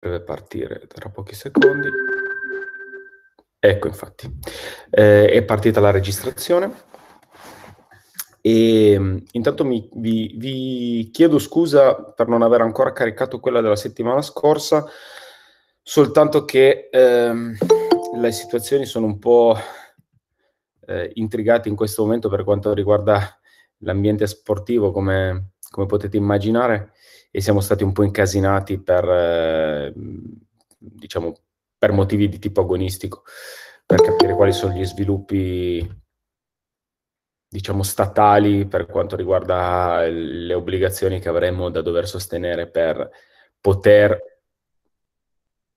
deve partire tra pochi secondi. Ecco infatti, eh, è partita la registrazione. E ehm, intanto mi, vi, vi, chiedo scusa per non aver ancora caricato quella della settimana scorsa, soltanto che ehm, le situazioni sono un po' eh, intrigate in questo momento per quanto riguarda l'ambiente sportivo, come, come potete immaginare e siamo stati un po' incasinati per, eh, diciamo, per motivi di tipo agonistico, per capire quali sono gli sviluppi diciamo statali per quanto riguarda le obbligazioni che avremmo da dover sostenere per poter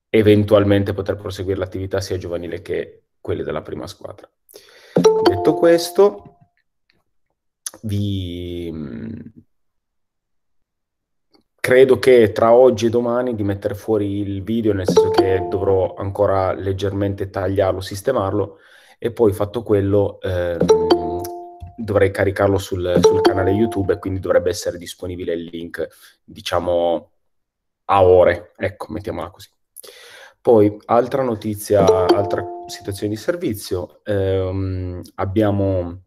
eventualmente poter proseguire l'attività sia giovanile che quelle della prima squadra. Detto questo, vi, credo che tra oggi e domani di mettere fuori il video, nel senso che dovrò ancora leggermente tagliarlo, sistemarlo e poi fatto quello eh, dovrei caricarlo sul, sul, canale YouTube e quindi dovrebbe essere disponibile il link, diciamo, a ore, ecco, mettiamola così. Poi, altra notizia, altra situazione di servizio, ehm, abbiamo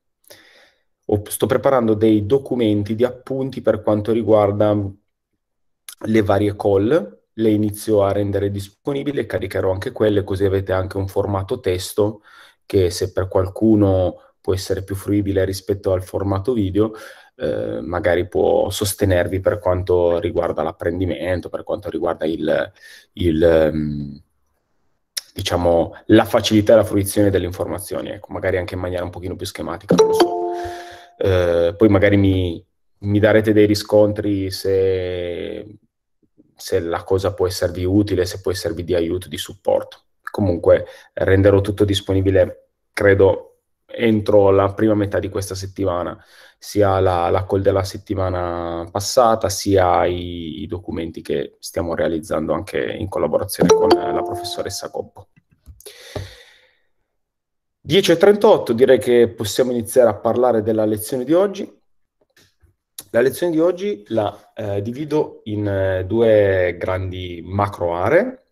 sto preparando dei documenti di appunti per quanto riguarda le varie call, le inizio a rendere disponibili caricherò anche quelle, così avete anche un formato testo che se per qualcuno può essere più fruibile rispetto al formato video, eh, magari può sostenervi per quanto riguarda l'apprendimento, per quanto riguarda il, il ehm, diciamo, la facilità e la fruizione delle informazioni, ecco, magari anche in maniera un pochino più schematica, non lo so. Eh, poi magari mi, mi darete dei riscontri se se la cosa può esservi utile, se può esservi di aiuto, di supporto. Comunque renderò tutto disponibile, credo, entro la prima metà di questa settimana, sia la, la call della settimana passata, sia i, i documenti che stiamo realizzando anche in collaborazione con la professoressa Coppo. 10.38, direi che possiamo iniziare a parlare della lezione di oggi. La lezione di oggi la eh, divido in eh, due grandi macro aree.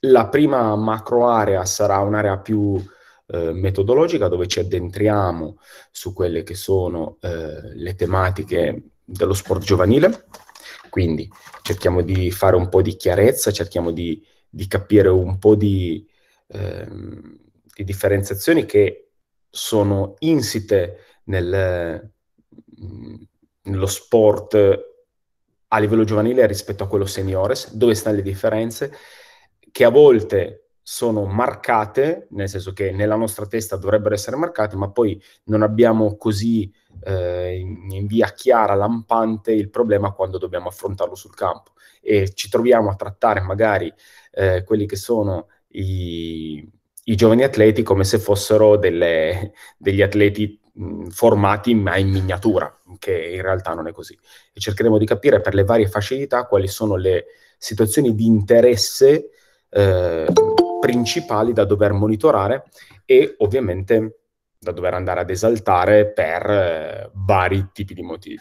La prima macro area sarà un'area più eh, metodologica dove ci addentriamo su quelle che sono eh, le tematiche dello sport giovanile, quindi cerchiamo di fare un po' di chiarezza, cerchiamo di, di capire un po' di, ehm, di differenziazioni che sono insite nel lo sport eh, a livello giovanile rispetto a quello seniores, dove stanno le differenze, che a volte sono marcate, nel senso che nella nostra testa dovrebbero essere marcate, ma poi non abbiamo così eh, in via chiara, lampante il problema quando dobbiamo affrontarlo sul campo e ci troviamo a trattare magari eh, quelli che sono i, i giovani atleti come se fossero delle, degli atleti mh, mm, formati ma in miniatura, che in realtà non è così. E cercheremo di capire per le varie facilità quali sono le situazioni di interesse eh, principali da dover monitorare e ovviamente da dover andare ad esaltare per eh, vari tipi di motivi.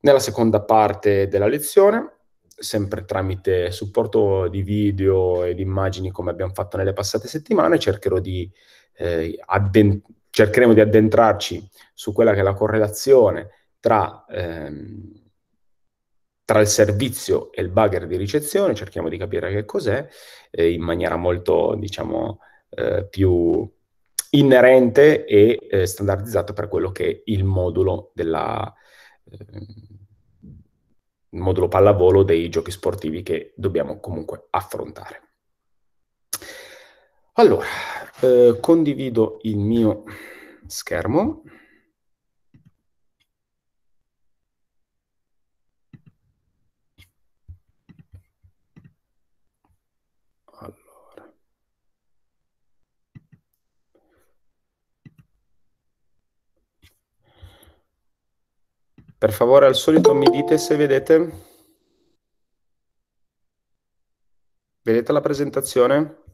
Nella seconda parte della lezione sempre tramite supporto di video e di immagini come abbiamo fatto nelle passate settimane, cercherò di eh, addent- cercheremo di addentrarci su quella che è la correlazione tra, ehm, tra, il servizio e il bugger di ricezione, cerchiamo di capire che cos'è eh, in maniera molto, diciamo, eh, più inerente e eh, standardizzata per quello che è il modulo della... Ehm, il modulo pallavolo dei giochi sportivi che dobbiamo comunque affrontare. Allora, eh, condivido il mio schermo. Per favore, al solito mi dite se vedete. Vedete la presentazione?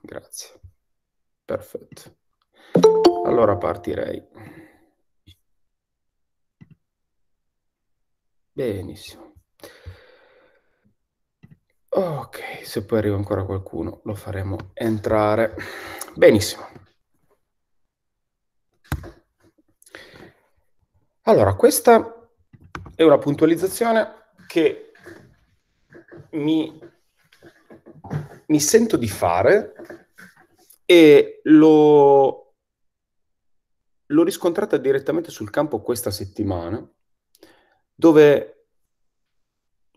grazie. Perfetto. Allora partirei. Benissimo. Ok, se poi arriva ancora qualcuno lo faremo entrare. Benissimo. Allora, questa è una puntualizzazione che mi mi sento di fare e l'ho, l'ho riscontrata direttamente sul campo questa settimana, dove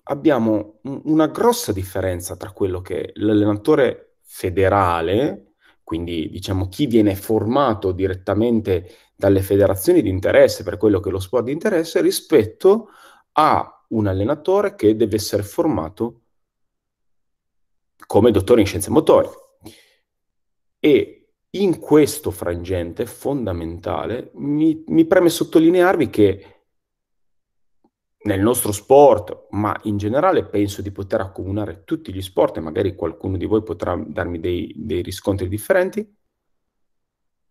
abbiamo una grossa differenza tra quello che l'allenatore federale, quindi diciamo chi viene formato direttamente dalle federazioni di interesse per quello che è lo sport di interesse, rispetto a un allenatore che deve essere formato come dottore in scienze motorie. E in questo frangente fondamentale mi, mi preme sottolinearvi che nel nostro sport, ma in generale penso di poter accomunare tutti gli sport e magari qualcuno di voi potrà darmi dei, dei riscontri differenti,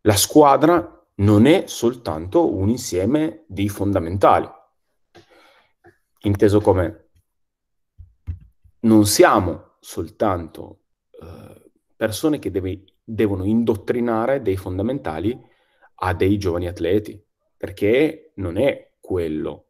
la squadra non è soltanto un insieme di fondamentali, inteso come non siamo soltanto eh, persone che deve, devono indottrinare dei fondamentali a dei giovani atleti, perché non è quello.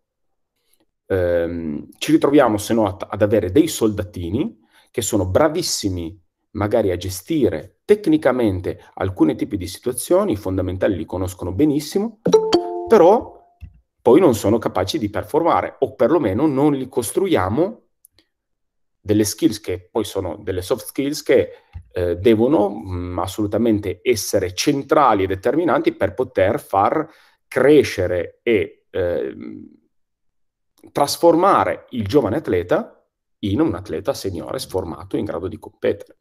Ehm, ci ritroviamo se no ad avere dei soldatini che sono bravissimi magari a gestire tecnicamente alcuni tipi di situazioni, i fondamentali li conoscono benissimo, però poi non sono capaci di performare o perlomeno non li costruiamo delle skills che poi sono delle soft skills che eh, devono mh, mm, assolutamente essere centrali e determinanti per poter far crescere e eh, trasformare il giovane atleta in un atleta seniore sformato in grado di competere.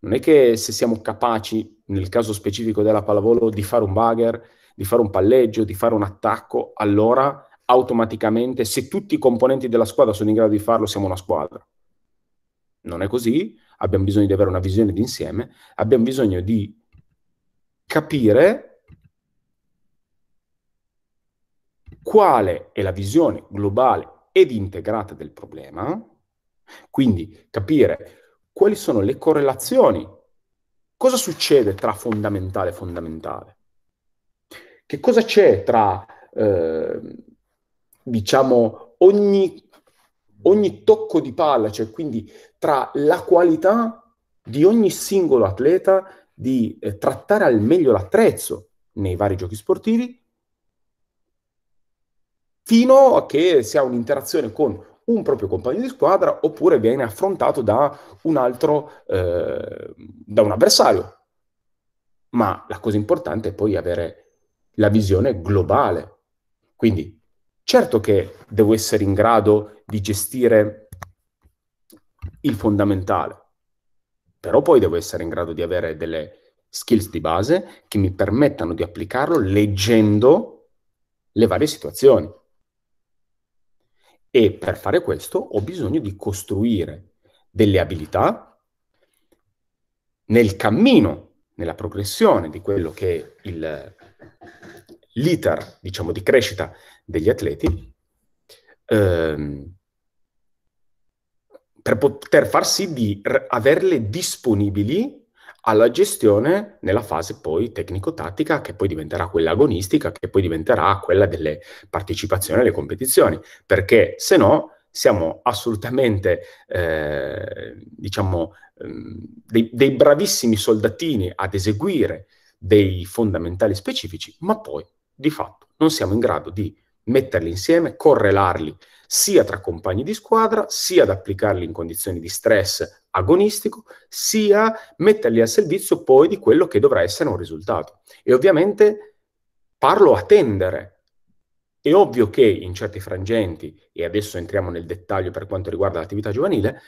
Non è che se siamo capaci, nel caso specifico della pallavolo, di fare un bugger, di fare un palleggio, di fare un attacco, allora automaticamente, se tutti i componenti della squadra sono in grado di farlo, siamo una squadra. Non è così, abbiamo bisogno di avere una visione d'insieme, abbiamo bisogno di capire quale è la visione globale ed integrata del problema, quindi capire quali sono le correlazioni, cosa succede tra fondamentale e fondamentale, che cosa c'è tra... Eh, diciamo, ogni, ogni tocco di palla, cioè quindi tra la qualità di ogni singolo atleta di eh, trattare al meglio l'attrezzo nei vari giochi sportivi, fino a che si ha un'interazione con un proprio compagno di squadra oppure viene affrontato da un altro, eh, da un avversario. Ma la cosa importante è poi avere la visione globale. Quindi Certo che devo essere in grado di gestire il fondamentale, però poi devo essere in grado di avere delle skills di base che mi permettano di applicarlo leggendo le varie situazioni. E per fare questo ho bisogno di costruire delle abilità nel cammino, nella progressione di quello che è il, l'iter, diciamo, di crescita degli atleti, ehm, per poter far sì di r- averle disponibili alla gestione nella fase poi tecnico-tattica, che poi diventerà quella agonistica, che poi diventerà quella delle partecipazioni alle competizioni, perché se no siamo assolutamente, eh, diciamo, ehm, dei, dei, bravissimi soldatini ad eseguire dei fondamentali specifici, ma poi di fatto non siamo in grado di metterli insieme, correlarli sia tra compagni di squadra, sia ad applicarli in condizioni di stress agonistico, sia metterli al servizio poi di quello che dovrà essere un risultato. E ovviamente parlo a tendere. È ovvio che in certi frangenti, e adesso entriamo nel dettaglio per quanto riguarda l'attività giovanile,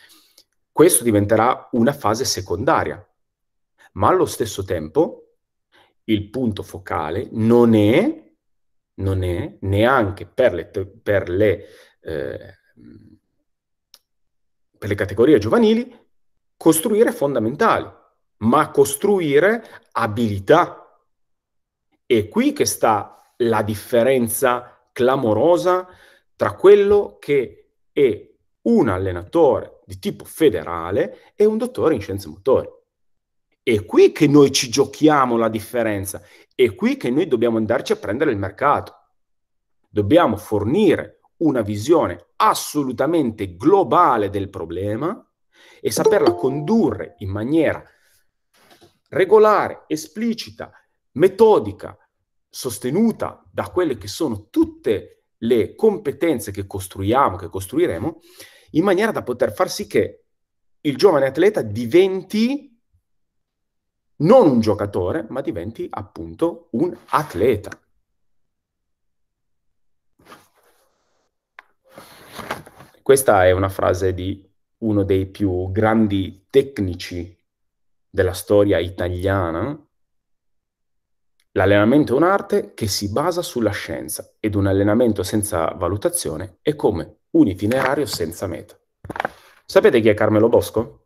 questo diventerà una fase secondaria. Ma allo stesso tempo il punto focale non è non è neanche per le, per le, eh, per le categorie giovanili costruire fondamentali, ma costruire abilità. E qui che sta la differenza clamorosa tra quello che è un allenatore di tipo federale e un dottore in scienze motorie. È qui che noi ci giochiamo la differenza. È qui che noi dobbiamo andarci a prendere il mercato. Dobbiamo fornire una visione assolutamente globale del problema e saperla condurre in maniera regolare, esplicita, metodica, sostenuta da quelle che sono tutte le competenze che costruiamo, che costruiremo, in maniera da poter far sì che il giovane atleta diventi non un giocatore, ma diventi appunto un atleta. Questa è una frase di uno dei più grandi tecnici della storia italiana. L'allenamento è un'arte che si basa sulla scienza ed un allenamento senza valutazione è come un itinerario senza meta. Sapete chi è Carmelo Bosco?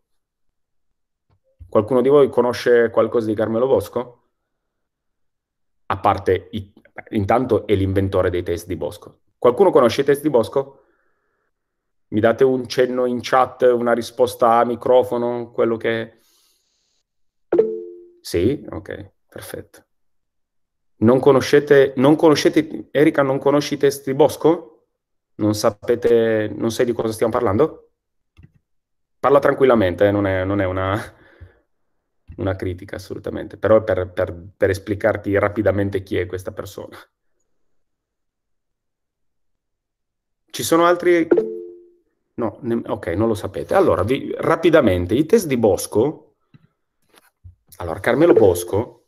Qualcuno di voi conosce qualcosa di Carmelo Bosco? A parte, intanto è l'inventore dei test di Bosco. Qualcuno conosce i test di Bosco? Mi date un cenno in chat, una risposta a microfono, quello che... Sì? Ok, perfetto. Non conoscete, non conoscete, Erika, non conosci i test di Bosco? Non sapete, non sai di cosa stiamo parlando? Parla tranquillamente, eh, non, è, non è una una critica assolutamente, però è per, per, per esplicarti rapidamente chi è questa persona. Ci sono altri... No, ne... ok, non lo sapete. Allora, vi... rapidamente, i test di Bosco... Allora, Carmelo Bosco...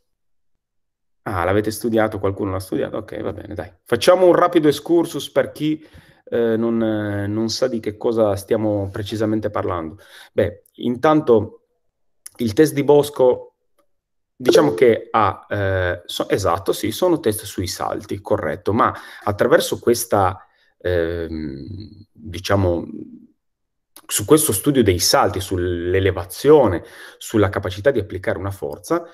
Ah, l'avete studiato, qualcuno l'ha studiato? Ok, va bene, dai. Facciamo un rapido excursus per chi eh, non, eh, non sa di che cosa stiamo precisamente parlando. Beh, intanto il test di Bosco, diciamo che ha, eh, so, esatto, sì, sono test sui salti, corretto, ma attraverso questa, eh, diciamo, su questo studio dei salti, sull'elevazione, sulla capacità di applicare una forza,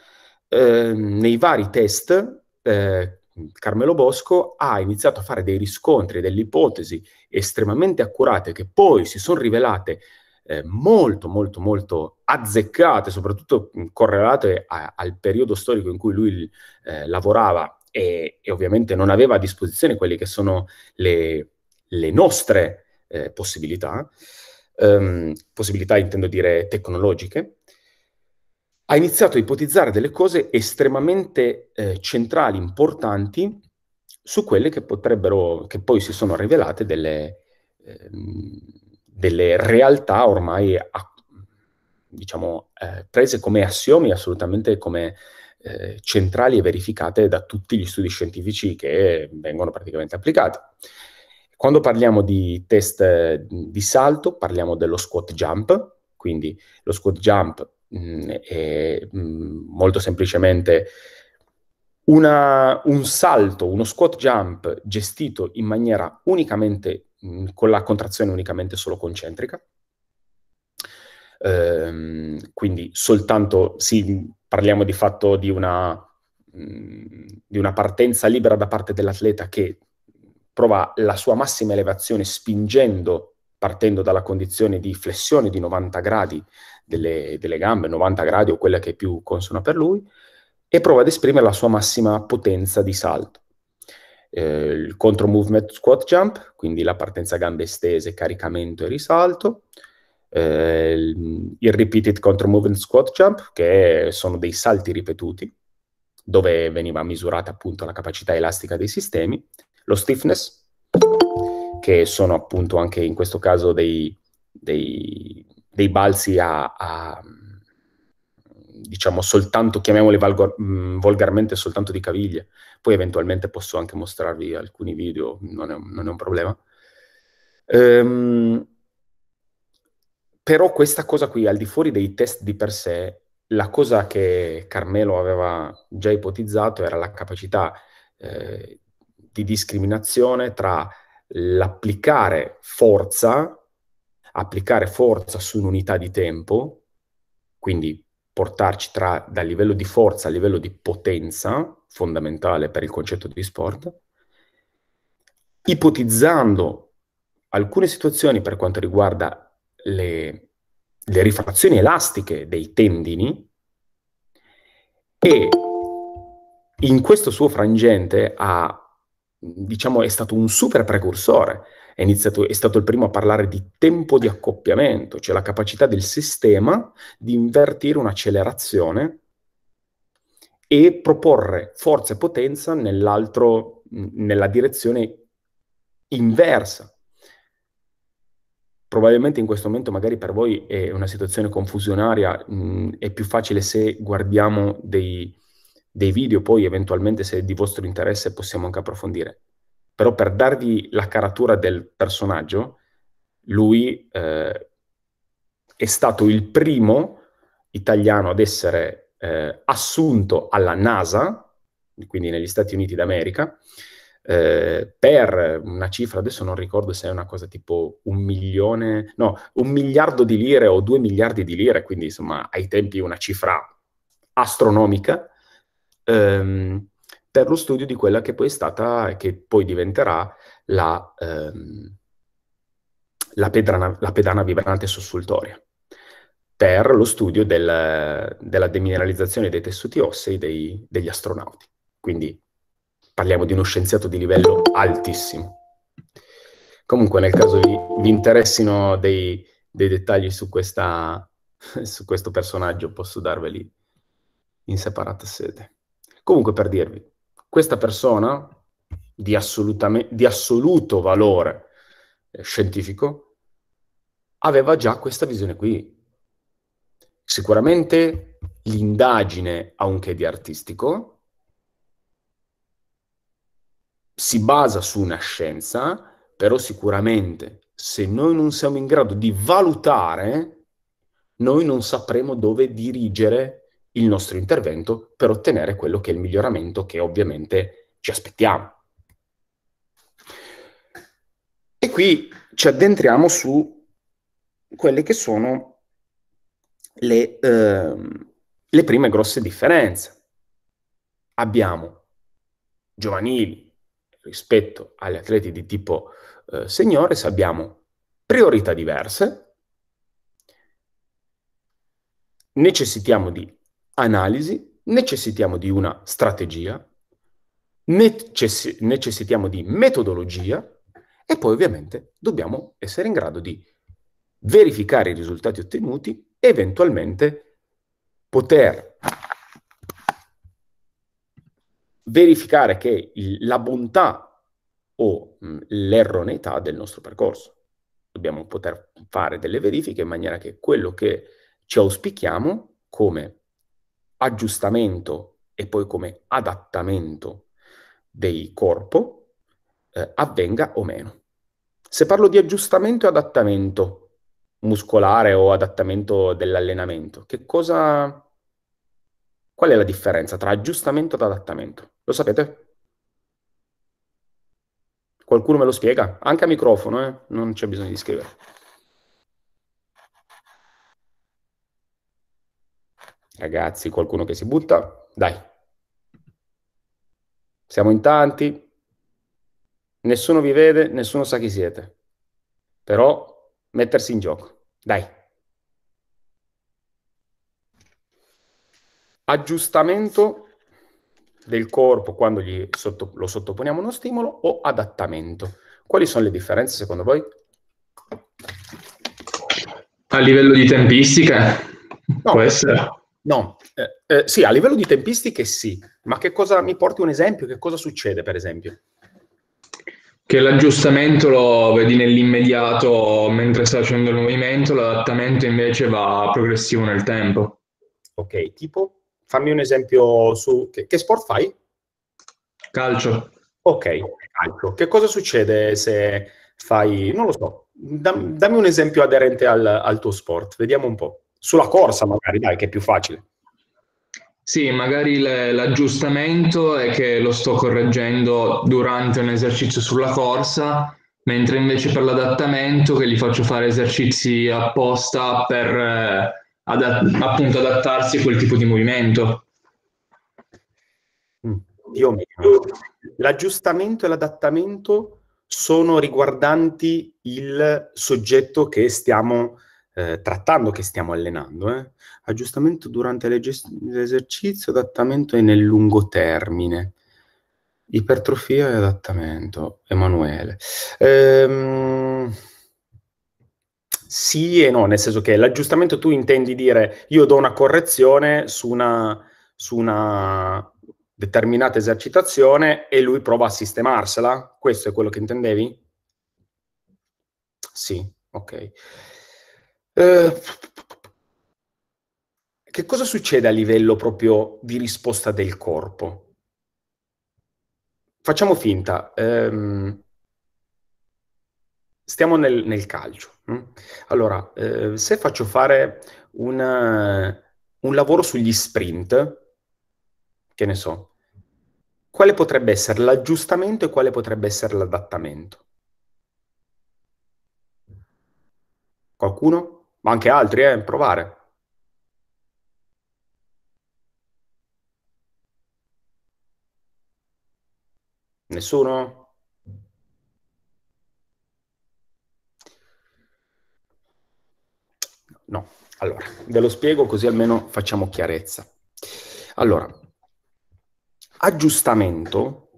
eh, nei vari test eh, Carmelo Bosco ha iniziato a fare dei riscontri, delle ipotesi estremamente accurate che poi si sono rivelate eh, molto, molto, molto azzeccate, soprattutto correlate a, al periodo storico in cui lui eh, lavorava e, e, ovviamente non aveva a disposizione quelle che sono le, le nostre eh, possibilità, ehm, possibilità intendo dire tecnologiche, ha iniziato a ipotizzare delle cose estremamente eh, centrali, importanti, su quelle che potrebbero, che poi si sono rivelate delle... Ehm, delle realtà ormai diciamo, eh, prese come assiomi, assolutamente come eh, centrali e verificate da tutti gli studi scientifici che vengono praticamente applicati. Quando parliamo di test di salto, parliamo dello squat jump, quindi lo squat jump mh, è mh, molto semplicemente una, un salto, uno squat jump gestito in maniera unicamente Mm, con la contrazione unicamente solo concentrica. Ehm, quindi soltanto, sì, parliamo di fatto di una, mh, mm, di una partenza libera da parte dell'atleta che prova la sua massima elevazione spingendo, partendo dalla condizione di flessione di 90 gradi delle, delle, gambe, 90 gradi o quella che è più consona per lui, e prova ad esprimere la sua massima potenza di salto eh, il contro movement squat jump, quindi la partenza gambe estese, caricamento e risalto, eh, il repeated contro movement squat jump, che sono dei salti ripetuti, dove veniva misurata appunto la capacità elastica dei sistemi, lo stiffness, che sono appunto anche in questo caso dei, dei, dei balzi a, a diciamo soltanto, chiamiamoli valgo- mm, volgarmente soltanto di caviglie, poi eventualmente posso anche mostrarvi alcuni video, non è, non è un problema. Ehm, però questa cosa qui, al di fuori dei test di per sé, la cosa che Carmelo aveva già ipotizzato era la capacità eh, di discriminazione tra l'applicare forza, applicare forza su un'unità di tempo, quindi portarci tra, dal livello di forza al livello di potenza, fondamentale per il concetto di sport, ipotizzando alcune situazioni per quanto riguarda le, le rifrazioni elastiche dei tendini e in questo suo frangente ha, diciamo, è stato un super precursore, è, iniziato, è stato il primo a parlare di tempo di accoppiamento, cioè la capacità del sistema di invertire un'accelerazione e proporre forza e potenza nell'altro, nella direzione inversa. Probabilmente in questo momento magari per voi è una situazione confusionaria, mh, è più facile se guardiamo dei, dei video, poi eventualmente se è di vostro interesse possiamo anche approfondire. Però per darvi la caratura del personaggio, lui eh, è stato il primo italiano ad essere eh, assunto alla NASA, quindi negli Stati Uniti d'America, eh, per una cifra, adesso non ricordo se è una cosa tipo un milione, no, un miliardo di lire o due miliardi di lire, quindi insomma ai tempi una cifra astronomica, ehm, per lo studio di quella che poi è stata e che poi diventerà la, ehm, la, pedana, la pedana vibrante sussultoria per lo studio del, della demineralizzazione dei tessuti ossei dei, degli astronauti. Quindi parliamo di uno scienziato di livello altissimo. Comunque, nel caso vi, vi interessino dei, dei dettagli su, questa, su questo personaggio, posso darveli in separata sede. Comunque, per dirvi, questa persona di, di assoluto valore eh, scientifico aveva già questa visione qui Sicuramente l'indagine ha un che di artistico, si basa su una scienza, però sicuramente se noi non siamo in grado di valutare, noi non sapremo dove dirigere il nostro intervento per ottenere quello che è il miglioramento che ovviamente ci aspettiamo. E qui ci addentriamo su quelle che sono le, ehm, le prime grosse differenze. Abbiamo giovanili rispetto agli atleti di tipo eh, seniores, abbiamo priorità diverse, necessitiamo di analisi, necessitiamo di una strategia, necess- necessitiamo di metodologia e poi ovviamente dobbiamo essere in grado di verificare i risultati ottenuti eventualmente poter verificare che il, la bontà o mm, l'erroneità del nostro percorso. Dobbiamo poter fare delle verifiche in maniera che quello che ci auspichiamo come aggiustamento e poi come adattamento del corpo eh, avvenga o meno. Se parlo di aggiustamento e adattamento, muscolare o adattamento dell'allenamento. Che cosa... Qual è la differenza tra aggiustamento ed adattamento? Lo sapete? Qualcuno me lo spiega? Anche a microfono, eh? non c'è bisogno di scrivere. Ragazzi, qualcuno che si butta? Dai. Siamo in tanti. Nessuno vi vede, nessuno sa chi siete. Però mettersi in gioco. Dai. Aggiustamento del corpo quando sotto, lo sottoponiamo a uno stimolo o adattamento. Quali sono le differenze secondo voi? A livello di tempistica? No, può essere. No, eh, eh, sì, a livello di tempistiche sì, ma che cosa mi porti un esempio? Che cosa succede per esempio? che l'aggiustamento lo vedi nell'immediato mentre stai facendo il movimento, l'adattamento invece va progressivo nel tempo. Ok, tipo? Fammi un esempio su... Che, che sport fai? Calcio. Ok, calcio. Che cosa succede se fai... non lo so, dammi un esempio aderente al, al tuo sport, vediamo un po'. Sulla corsa magari, dai, che è più facile. Sì, magari le- l'aggiustamento è che lo sto correggendo durante un esercizio sulla corsa, mentre invece per l'adattamento che gli faccio fare esercizi apposta per eh, adat- appunto adattarsi a quel tipo di movimento. Mm, Più o L'aggiustamento e l'adattamento sono riguardanti il soggetto che stiamo eh, trattando che stiamo allenando, eh? aggiustamento durante l'es- l'esercizio, adattamento e nel lungo termine, ipertrofia e adattamento, Emanuele. Ehm, sì e no, nel senso che l'aggiustamento tu intendi dire io do una correzione su una, su una determinata esercitazione e lui prova a sistemarsela? Questo è quello che intendevi? Sì, ok. Eh, che cosa succede a livello proprio di risposta del corpo? Facciamo finta, ehm, stiamo nel, nel calcio. Mm? Allora, eh, se faccio fare una, un lavoro sugli sprint, che ne so, quale potrebbe essere l'aggiustamento e quale potrebbe essere l'adattamento? Qualcuno? ma anche altri, eh, provare. Nessuno? No, allora, ve lo spiego così almeno facciamo chiarezza. Allora, aggiustamento,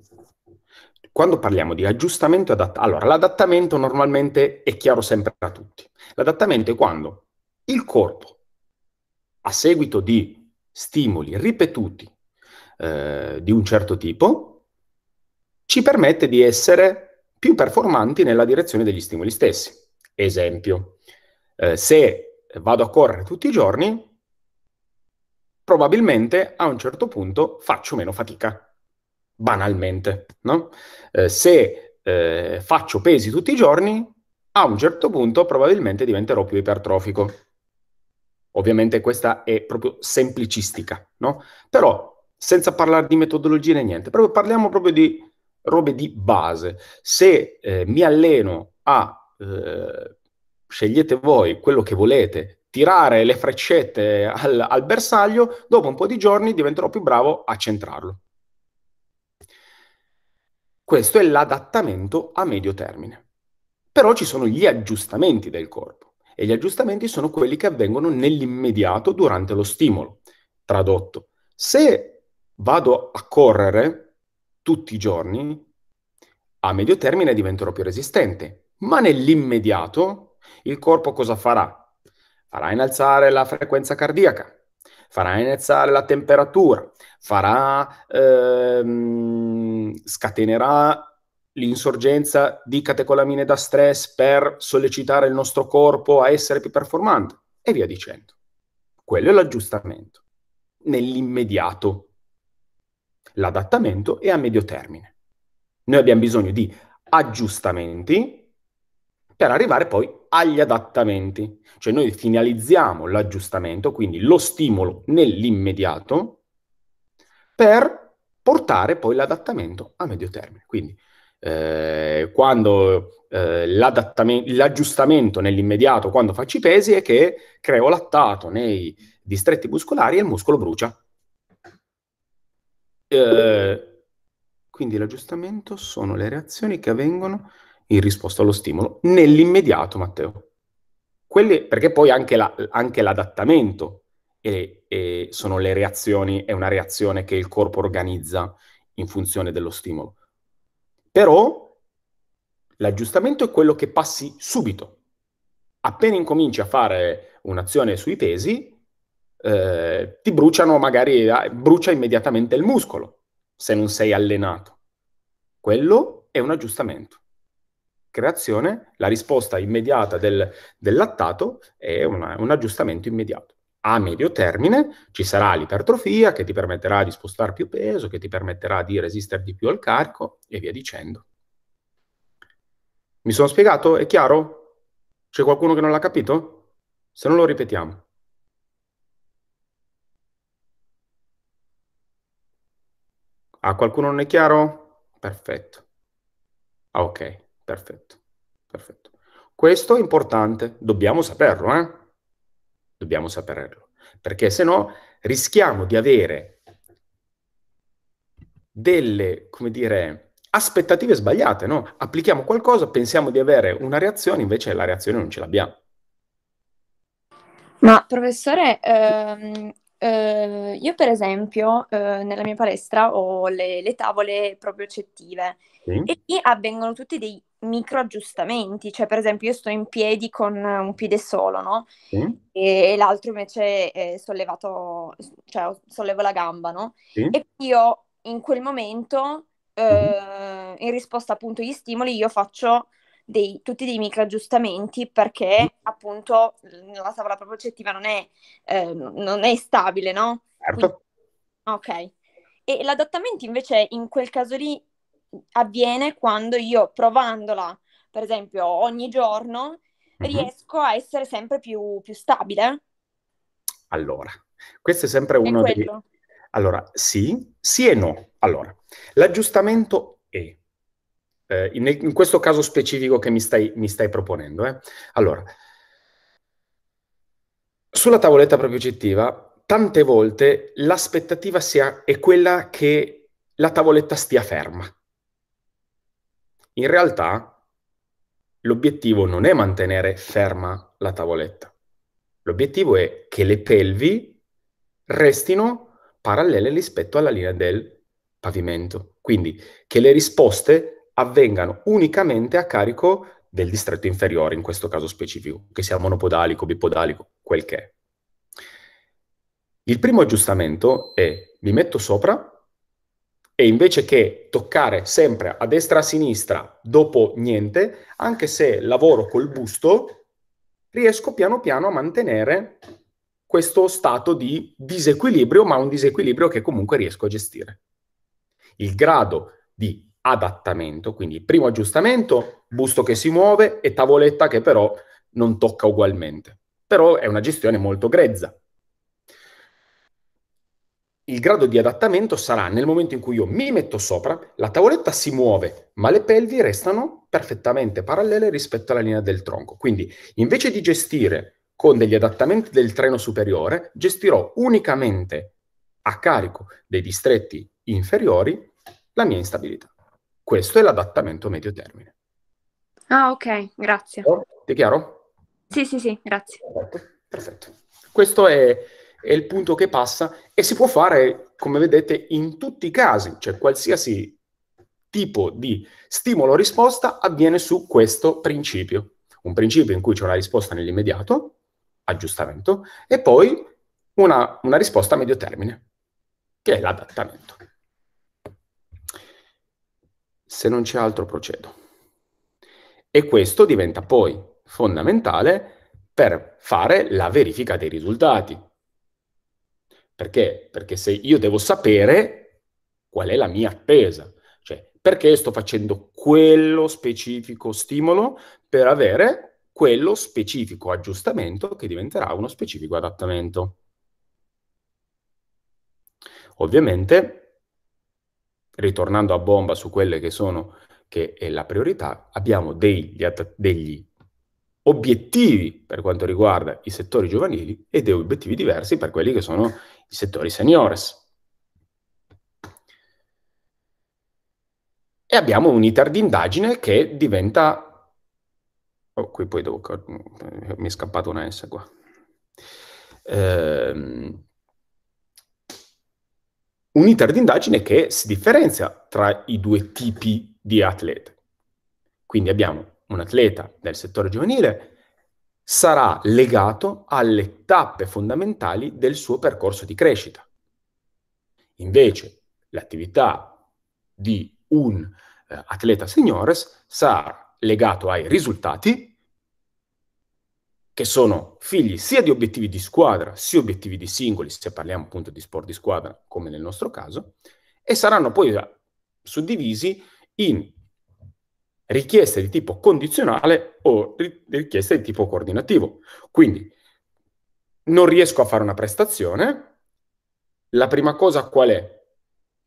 quando parliamo di aggiustamento e allora l'adattamento normalmente è chiaro sempre a tutti. L'adattamento è quando il corpo, a seguito di stimoli ripetuti eh, di un certo tipo, ci permette di essere più performanti nella direzione degli stimoli stessi. Esempio, eh, se vado a correre tutti i giorni, probabilmente a un certo punto faccio meno fatica, banalmente. No? Eh, se eh, faccio pesi tutti i giorni, a un certo punto probabilmente diventerò più ipertrofico. Ovviamente questa è proprio semplicistica, no? Però senza parlare di metodologie né niente, proprio parliamo proprio di robe di base. Se eh, mi alleno a, eh, scegliete voi quello che volete, tirare le freccette al, al bersaglio, dopo un po' di giorni diventerò più bravo a centrarlo. Questo è l'adattamento a medio termine. Però ci sono gli aggiustamenti del corpo e gli aggiustamenti sono quelli che avvengono nell'immediato durante lo stimolo. Tradotto, se vado a correre tutti i giorni, a medio termine diventerò più resistente, ma nell'immediato il corpo cosa farà? Farà innalzare la frequenza cardiaca, farà innalzare la temperatura, farà, ehm, scatenerà l'insorgenza di catecolamine da stress per sollecitare il nostro corpo a essere più performante e via dicendo. Quello è l'aggiustamento nell'immediato. L'adattamento è a medio termine. Noi abbiamo bisogno di aggiustamenti per arrivare poi agli adattamenti. Cioè noi finalizziamo l'aggiustamento, quindi lo stimolo nell'immediato, per portare poi l'adattamento a medio termine. Quindi eh, quando eh, l'aggiustamento nell'immediato quando faccio i pesi è che creo lattato nei distretti muscolari e il muscolo brucia. Eh, quindi l'aggiustamento sono le reazioni che avvengono in risposta allo stimolo nell'immediato, Matteo. Quelli, perché poi anche, la, anche l'adattamento è, è, sono le reazioni, è una reazione che il corpo organizza in funzione dello stimolo. Però l'aggiustamento è quello che passi subito. Appena incominci a fare un'azione sui pesi, eh, ti bruciano magari, brucia immediatamente il muscolo se non sei allenato. Quello è un aggiustamento. Creazione, la risposta immediata del, del lattato è una, un aggiustamento immediato a medio termine ci sarà l'ipertrofia che ti permetterà di spostare più peso, che ti permetterà di resistere di più al carico e via dicendo. Mi sono spiegato? È chiaro? C'è qualcuno che non l'ha capito? Se non lo ripetiamo. A qualcuno non è chiaro? Perfetto. Ah, ok, perfetto. perfetto. Questo è importante, dobbiamo saperlo, eh? Dobbiamo saperlo, perché se no rischiamo di avere delle, come dire, aspettative sbagliate, no? Applichiamo qualcosa, pensiamo di avere una reazione, invece la reazione non ce l'abbiamo. Ma professore, ehm, eh, io per esempio eh, nella mia palestra ho le, le tavole proprio accettive sì. e lì avvengono tutti dei micro aggiustamenti, cioè per esempio io sto in piedi con un piede solo, no? Sì. E, e, l'altro invece è sollevato, cioè sollevo la gamba, no? Sì. E io in quel momento, eh, in risposta appunto agli stimoli, io faccio dei, tutti dei micro aggiustamenti perché appunto la tavola oggettiva non è, eh, non è stabile, no? Certo. Quindi, ok. E l'adattamento invece in quel caso lì avviene quando io provandola, per esempio, ogni giorno, mm-hmm. riesco a essere sempre più, più, stabile? Allora, questo è sempre uno è dei... Allora, sì, sì e no. Allora, l'aggiustamento è eh, in, in, questo caso specifico che mi stai, mi stai proponendo. Eh. Allora, sulla tavoletta proprio oggettiva, tante volte l'aspettativa sia, è quella che la tavoletta stia ferma. In realtà l'obiettivo non è mantenere ferma la tavoletta. L'obiettivo è che le pelvi restino parallele rispetto alla linea del pavimento. Quindi che le risposte avvengano unicamente a carico del distretto inferiore, in questo caso specifico, che sia monopodalico, bipodalico, quel che è. Il primo aggiustamento è mi metto sopra e invece che toccare sempre a destra e a sinistra dopo niente, anche se lavoro col busto, riesco piano piano a mantenere questo stato di disequilibrio, ma un disequilibrio che comunque riesco a gestire. Il grado di adattamento. Quindi primo aggiustamento, busto che si muove e tavoletta che però non tocca ugualmente. Però è una gestione molto grezza. Il grado di adattamento sarà nel momento in cui io mi metto sopra, la tavoletta si muove, ma le pelvi restano perfettamente parallele rispetto alla linea del tronco. Quindi invece di gestire con degli adattamenti del treno superiore, gestirò unicamente a carico dei distretti inferiori la mia instabilità. Questo è l'adattamento medio termine. Ah, ok, grazie. Oh, ti è chiaro? Sì, sì, sì, grazie. Perfetto. Perfetto. Questo è, è il punto che passa e si può fare, come vedete, in tutti i casi, cioè qualsiasi tipo di stimolo-risposta avviene su questo principio. Un principio in cui c'è una risposta nell'immediato, aggiustamento, e poi una, una risposta a medio termine, che è l'adattamento. Se non c'è altro procedo. E questo diventa poi fondamentale per fare la verifica dei risultati. Perché? Perché se io devo sapere qual è la mia attesa, cioè perché sto facendo quello specifico stimolo per avere quello specifico aggiustamento che diventerà uno specifico adattamento. Ovviamente ritornando a bomba su quelle che sono che è la priorità, abbiamo degli, degli obiettivi per quanto riguarda i settori giovanili e dei obiettivi diversi per quelli che sono i settori seniores. E abbiamo un iter di indagine che diventa... Oh, qui poi devo... mi è scappato una S qua. Ehm un'iter di indagine che si differenzia tra i due tipi di atlete. Quindi abbiamo un atleta del settore giovanile sarà legato alle tappe fondamentali del suo percorso di crescita. Invece l'attività di un eh, atleta seniores sarà legato ai risultati che sono figli sia di obiettivi di squadra, sia obiettivi di singoli, se parliamo appunto di sport di squadra, come nel nostro caso, e saranno poi eh, suddivisi in richieste di tipo condizionale o richieste di tipo coordinativo. Quindi non riesco a fare una prestazione, la prima cosa qual è?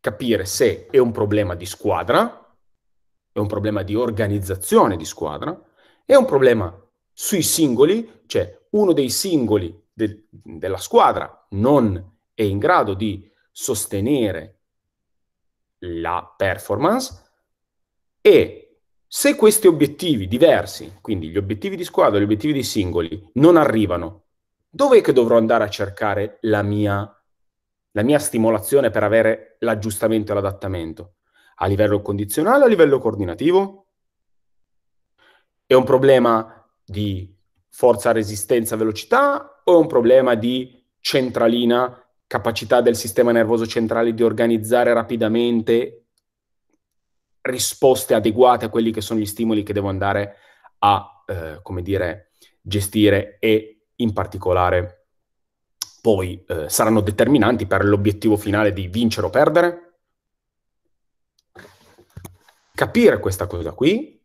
Capire se è un problema di squadra, è un problema di organizzazione di squadra, è un problema sui singoli, cioè uno dei singoli de- della squadra non è in grado di sostenere la performance e se questi obiettivi diversi, quindi gli obiettivi di squadra e gli obiettivi dei singoli, non arrivano, dov'è che dovrò andare a cercare la mia, la mia stimolazione per avere l'aggiustamento e l'adattamento? A livello condizionale o a livello coordinativo? È un problema di forza, resistenza, velocità o è un problema di centralina, capacità del sistema nervoso centrale di organizzare rapidamente risposte adeguate a quelli che sono gli stimoli che devo andare a, eh, come dire, gestire e in particolare poi eh, saranno determinanti per l'obiettivo finale di vincere o perdere? Capire questa cosa qui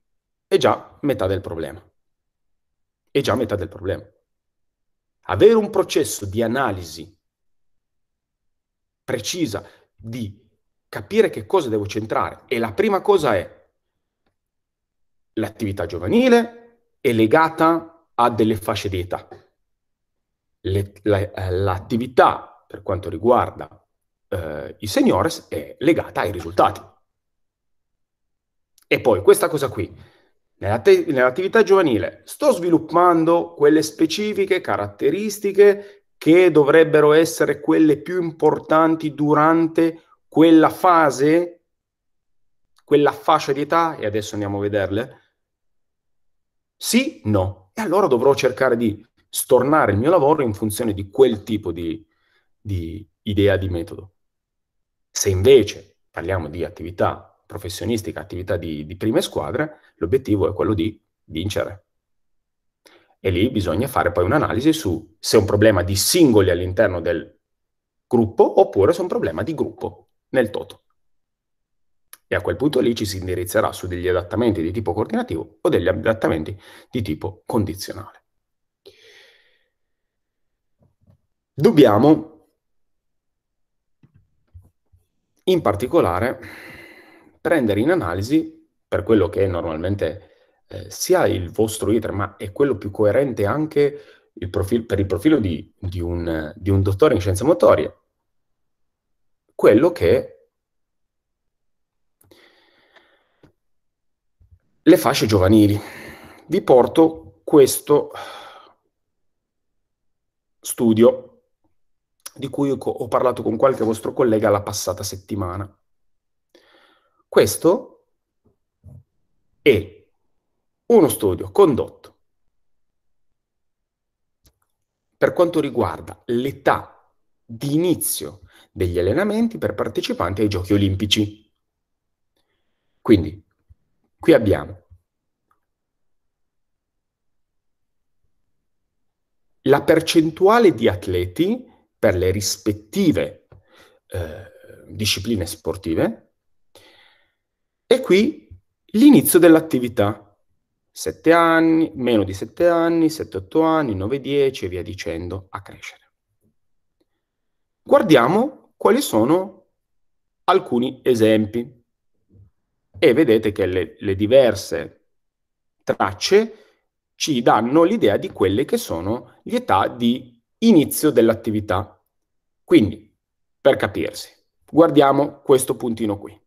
è già metà del problema è già metà del problema. Avere un processo di analisi precisa, di capire che cosa devo centrare, e la prima cosa è l'attività giovanile è legata a delle fasce di età. Le, la, l'attività per quanto riguarda eh, i seniores è legata ai risultati. E poi questa cosa qui nell'attività giovanile sto sviluppando quelle specifiche caratteristiche che dovrebbero essere quelle più importanti durante quella fase, quella fascia di età, e adesso andiamo a vederle? Sì, no. E allora dovrò cercare di stornare il mio lavoro in funzione di quel tipo di, di idea di metodo. Se invece parliamo di attività professionistica, attività di, di prime squadre, l'obiettivo è quello di vincere. E lì bisogna fare poi un'analisi su se è un problema di singoli all'interno del gruppo oppure se è un problema di gruppo nel toto. E a quel punto lì ci si indirizzerà su degli adattamenti di tipo coordinativo o degli adattamenti di tipo condizionale. Dobbiamo in particolare prendere in analisi, per quello che è normalmente eh, sia il vostro iter, ma è quello più coerente anche il profil- per il profilo di, di, un, di un dottore in scienze motorie, quello che le fasce giovanili. Vi porto questo studio di cui ho parlato con qualche vostro collega la passata settimana. Questo è uno studio condotto per quanto riguarda l'età di inizio degli allenamenti per partecipanti ai giochi olimpici. Quindi, qui abbiamo la percentuale di atleti per le rispettive eh, discipline sportive e qui l'inizio dell'attività. 7 anni, meno di 7 anni, 7-8 anni, 9-10 e via dicendo, a crescere. Guardiamo quali sono alcuni esempi e vedete che le, le diverse tracce ci danno l'idea di quelle che sono le età di inizio dell'attività. Quindi, per capirsi, guardiamo questo puntino qui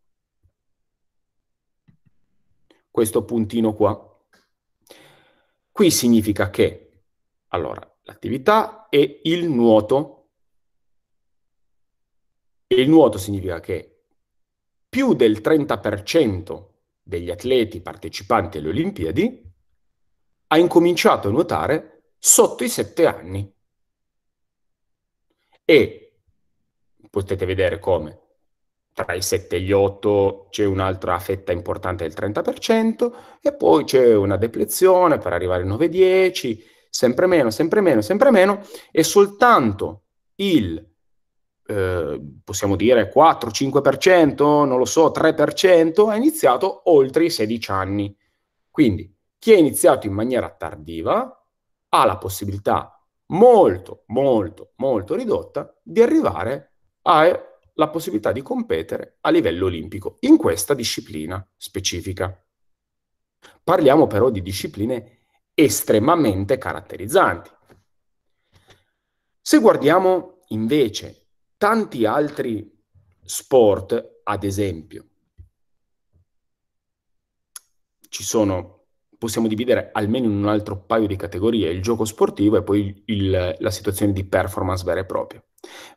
questo puntino qua. Qui significa che, allora, l'attività è il nuoto. Il nuoto significa che più del 30% degli atleti partecipanti alle Olimpiadi ha incominciato a nuotare sotto i 7 anni. E potete vedere come tra i 7 e gli 8 c'è un'altra fetta importante del 30% e poi c'è una deplezione per arrivare al 9-10, sempre meno, sempre meno, sempre meno e soltanto il, eh, possiamo dire, 4-5%, non lo so, 3% ha iniziato oltre i 16 anni. Quindi chi è iniziato in maniera tardiva ha la possibilità molto, molto, molto ridotta di arrivare a la possibilità di competere a livello olimpico in questa disciplina specifica. Parliamo però di discipline estremamente caratterizzanti. Se guardiamo invece tanti altri sport, ad esempio, ci sono, possiamo dividere almeno in un altro paio di categorie, il gioco sportivo e poi il, la situazione di performance vera e propria.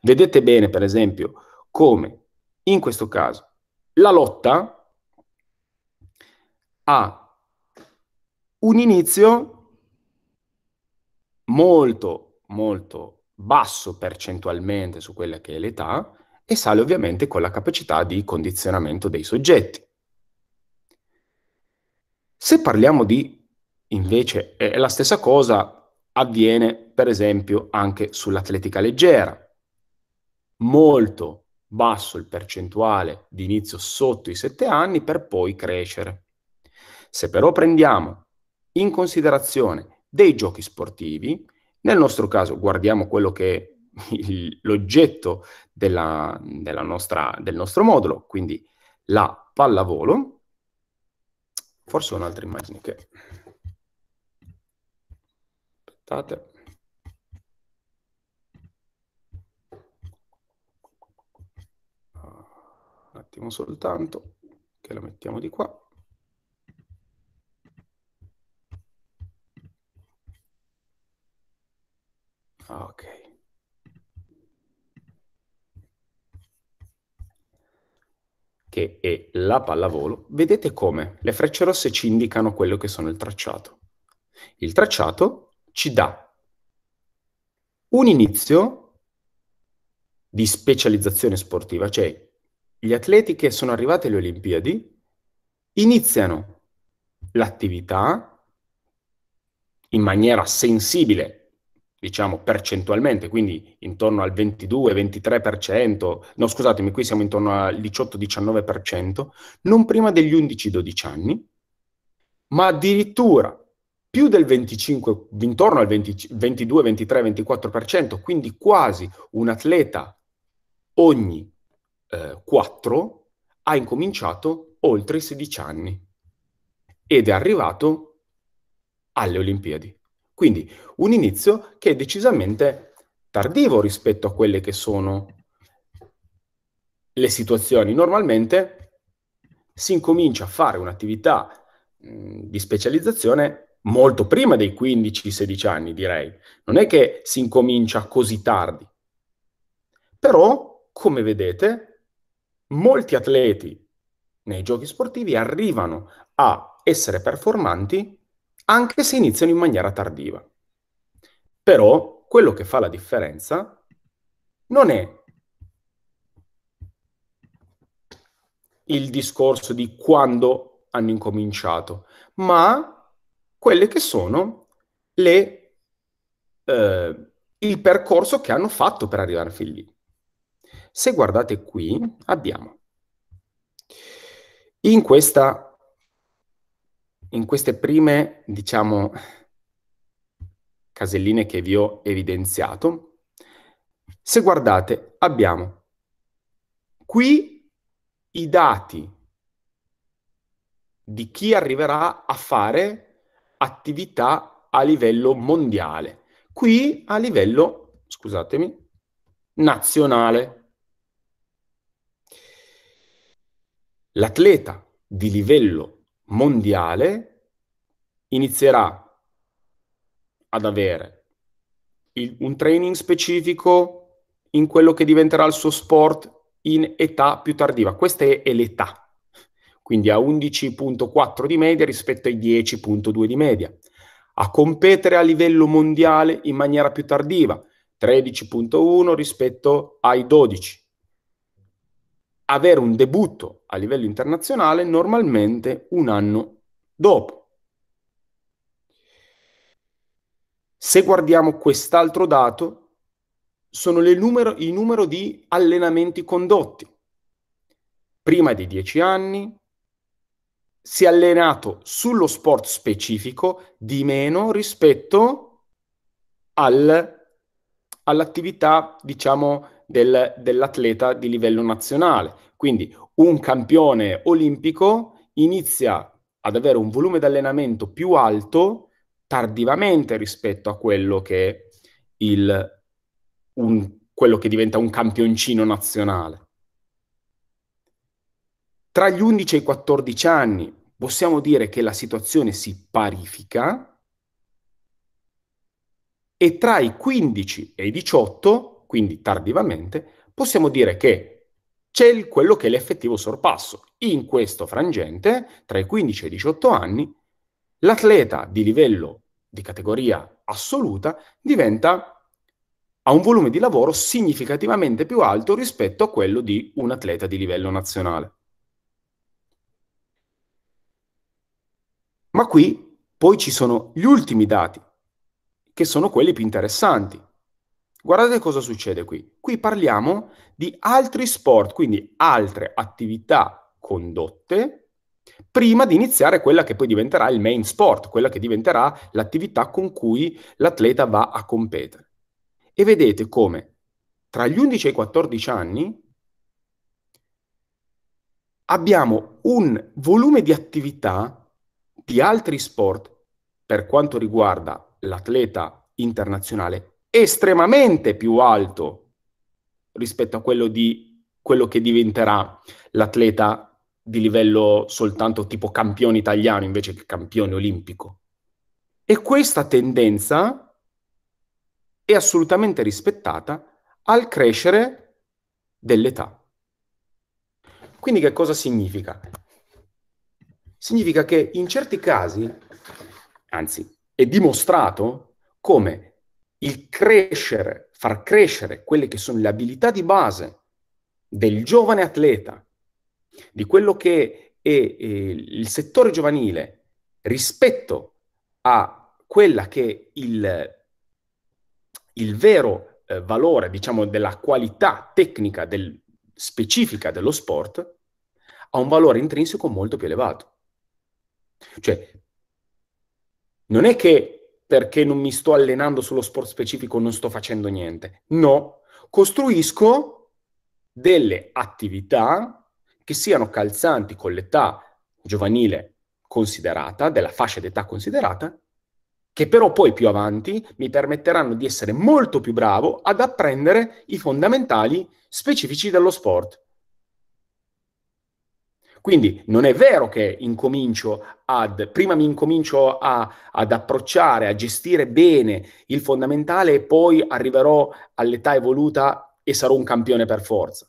Vedete bene, per esempio, come in questo caso la lotta ha un inizio molto, molto basso percentualmente su quella che è l'età e sale ovviamente con la capacità di condizionamento dei soggetti. Se parliamo di, invece, è la stessa cosa avviene per esempio anche sull'atletica leggera. Molto basso il percentuale di inizio sotto i 7 anni per poi crescere. Se però prendiamo in considerazione dei giochi sportivi, nel nostro caso guardiamo quello che è il, l'oggetto della, della nostra, del nostro modulo, quindi la pallavolo, forse un'altra immagine che... Aspettate. attimo soltanto che la mettiamo di qua. Ah, ok. Che è la pallavolo. Vedete come le frecce rosse ci indicano quello che sono il tracciato. Il tracciato ci dà un inizio di specializzazione sportiva, cioè gli atleti che sono arrivati alle Olimpiadi iniziano l'attività in maniera sensibile diciamo percentualmente, quindi intorno al 22-23%, no scusatemi, qui siamo intorno al 18-19%, non prima degli 11-12 anni, ma addirittura più del 25, intorno al 22-23-24%, quindi quasi un atleta ogni 4 eh, ha incominciato oltre i 16 anni ed è arrivato alle Olimpiadi. Quindi un inizio che è decisamente tardivo rispetto a quelle che sono le situazioni. Normalmente si incomincia a fare un'attività mh, di specializzazione molto prima dei 15-16 anni, direi. Non è che si incomincia così tardi. Però, come vedete, molti atleti nei giochi sportivi arrivano a essere performanti anche se iniziano in maniera tardiva. Però quello che fa la differenza non è il discorso di quando hanno incominciato, ma quelle che sono le, eh, il percorso che hanno fatto per arrivare fin lì. Se guardate qui, abbiamo in, questa, in queste prime, diciamo, caselline che vi ho evidenziato, se guardate, abbiamo qui i dati di chi arriverà a fare attività a livello mondiale. Qui a livello, scusatemi, nazionale. l'atleta di livello mondiale inizierà ad avere il, un training specifico in quello che diventerà il suo sport in età più tardiva. Questa è, è l'età, quindi a 11.4 di media rispetto ai 10.2 di media. A competere a livello mondiale in maniera più tardiva, 13.1 rispetto ai 12 avere un debutto a livello internazionale normalmente un anno dopo. Se guardiamo quest'altro dato, sono numero, il numero di allenamenti condotti. Prima di dieci anni si è allenato sullo sport specifico di meno rispetto al, all'attività, diciamo, del, dell'atleta di livello nazionale. Quindi un campione olimpico inizia ad avere un volume di allenamento più alto tardivamente rispetto a quello che, il, un, quello che diventa un campioncino nazionale. Tra gli 11 e i 14 anni possiamo dire che la situazione si parifica e tra i 15 e i 18 quindi tardivamente, possiamo dire che c'è quello che è l'effettivo sorpasso. In questo frangente, tra i 15 e i 18 anni, l'atleta di livello di categoria assoluta diventa ha un volume di lavoro significativamente più alto rispetto a quello di un atleta di livello nazionale. Ma qui poi ci sono gli ultimi dati, che sono quelli più interessanti. Guardate cosa succede qui. Qui parliamo di altri sport, quindi altre attività condotte prima di iniziare quella che poi diventerà il main sport, quella che diventerà l'attività con cui l'atleta va a competere. E vedete come tra gli 11 e i 14 anni abbiamo un volume di attività di altri sport per quanto riguarda l'atleta internazionale estremamente più alto rispetto a quello di quello che diventerà l'atleta di livello soltanto tipo campione italiano invece che campione olimpico. E questa tendenza è assolutamente rispettata al crescere dell'età. Quindi che cosa significa? Significa che in certi casi, anzi, è dimostrato come il crescere, far crescere quelle che sono le abilità di base del giovane atleta, di quello che è, è eh, il settore giovanile rispetto a quella che è il, il vero eh, valore, diciamo, della qualità tecnica del, specifica dello sport, ha un valore intrinseco molto più elevato. Cioè, non è che perché non mi sto allenando sullo sport specifico, non sto facendo niente. No, costruisco delle attività che siano calzanti con l'età giovanile considerata, della fascia d'età considerata, che però poi più avanti mi permetteranno di essere molto più bravo ad apprendere i fondamentali specifici dello sport. Quindi non è vero che incomincio ad, prima mi incomincio a, ad approcciare, a gestire bene il fondamentale e poi arriverò all'età evoluta e sarò un campione per forza.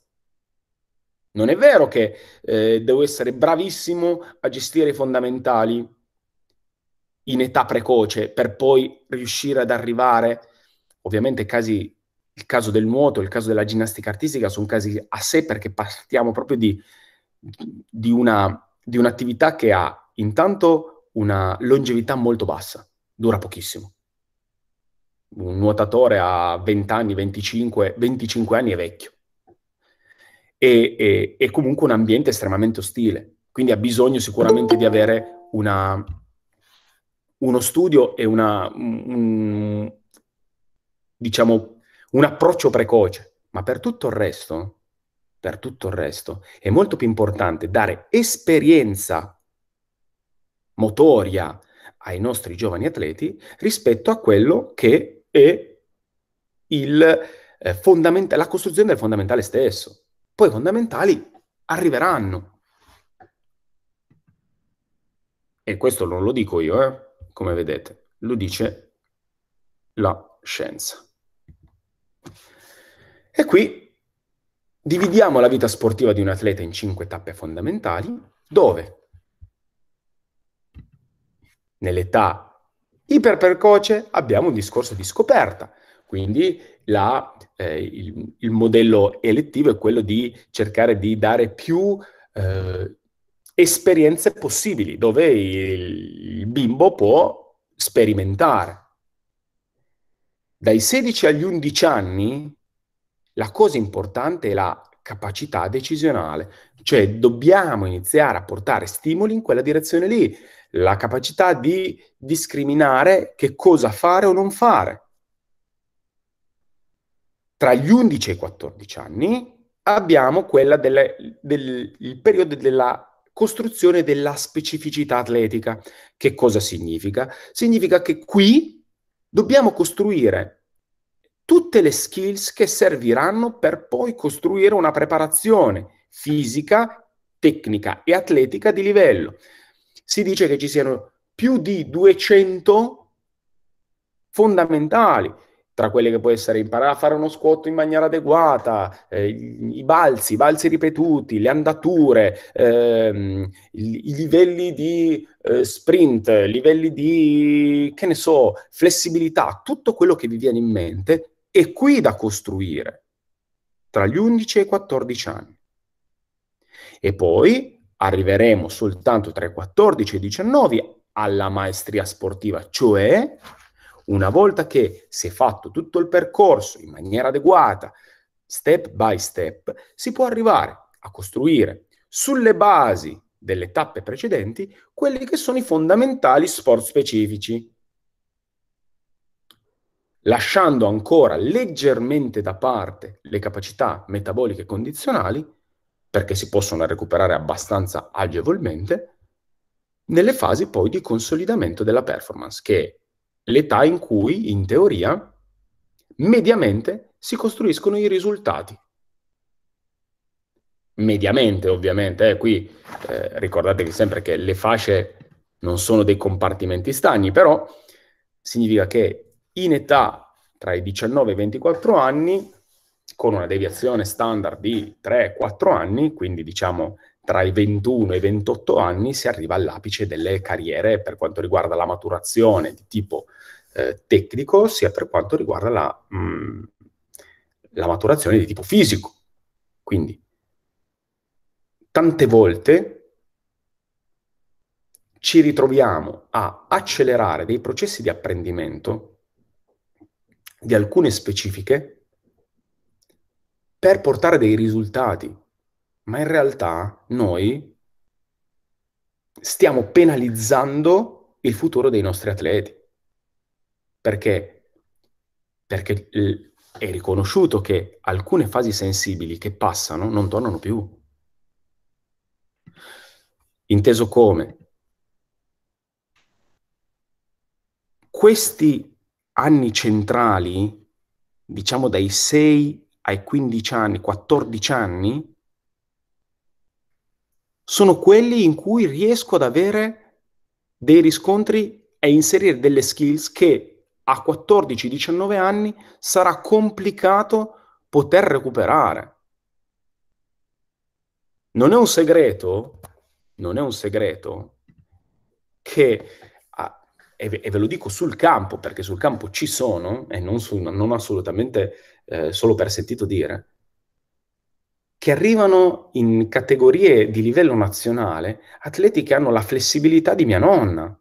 Non è vero che eh, devo essere bravissimo a gestire i fondamentali in età precoce per poi riuscire ad arrivare, ovviamente casi il caso del nuoto, il caso della ginnastica artistica sono casi a sé perché partiamo proprio di di, una, di un'attività che ha intanto una longevità molto bassa, dura pochissimo. Un nuotatore a 20 anni, 25, 25 anni è vecchio. E, e, è comunque un ambiente estremamente ostile, quindi ha bisogno sicuramente di avere una, uno studio e una, un, diciamo, un approccio precoce, ma per tutto il resto per tutto il resto. È molto più importante dare esperienza motoria ai nostri giovani atleti rispetto a quello che è il, eh, fondament- la costruzione del fondamentale stesso. Poi i fondamentali arriveranno. E questo non lo dico io, eh, come vedete, lo dice la scienza. E qui Dividiamo la vita sportiva di un atleta in cinque tappe fondamentali, dove nell'età iperprecoce abbiamo un discorso di scoperta, quindi la, eh, il, il, modello elettivo è quello di cercare di dare più eh, esperienze possibili, dove il, il bimbo può sperimentare. Dai 16 agli 11 anni la cosa importante è la capacità decisionale, cioè dobbiamo iniziare a portare stimoli in quella direzione lì, la capacità di discriminare che cosa fare o non fare. Tra gli 11 e i 14 anni abbiamo quella delle, del il periodo della costruzione della specificità atletica. Che cosa significa? Significa che qui dobbiamo costruire tutte le skills che serviranno per poi costruire una preparazione fisica, tecnica e atletica di livello. Si dice che ci siano più di 200 fondamentali, tra quelle che può essere imparare a fare uno squat in maniera adeguata, eh, i balzi, i balzi ripetuti, le andature, ehm, i livelli di eh, sprint, livelli di, che ne so, flessibilità, tutto quello che vi viene in mente e qui da costruire tra gli 11 e i 14 anni. E poi arriveremo soltanto tra i 14 e i 19 alla maestria sportiva, cioè una volta che si è fatto tutto il percorso in maniera adeguata, step by step, si può arrivare a costruire sulle basi delle tappe precedenti quelli che sono i fondamentali sport specifici, lasciando ancora leggermente da parte le capacità metaboliche condizionali, perché si possono recuperare abbastanza agevolmente, nelle fasi poi di consolidamento della performance, che è l'età in cui, in teoria, mediamente si costruiscono i risultati. Mediamente, ovviamente, eh, qui eh, ricordatevi sempre che le fasce non sono dei compartimenti stagni, però significa che in età tra i 19 e i 24 anni, con una deviazione standard di 3-4 anni, quindi diciamo tra i 21 e i 28 anni si arriva all'apice delle carriere per quanto riguarda la maturazione di tipo eh, tecnico, sia per quanto riguarda la, mh, mm, la maturazione di tipo fisico. Quindi, tante volte ci ritroviamo a accelerare dei processi di apprendimento di alcune specifiche per portare dei risultati, ma in realtà noi stiamo penalizzando il futuro dei nostri atleti. Perché? Perché è riconosciuto che alcune fasi sensibili che passano non tornano più. Inteso come? Questi anni centrali, diciamo dai 6 ai 15 anni, 14 anni, sono quelli in cui riesco ad avere dei riscontri e inserire delle skills che a 14-19 anni sarà complicato poter recuperare. Non è un segreto, non è un segreto che e ve, e ve, lo dico sul campo, perché sul campo ci sono, e non, su, non assolutamente eh, solo per sentito dire, che arrivano in categorie di livello nazionale atleti che hanno la flessibilità di mia nonna.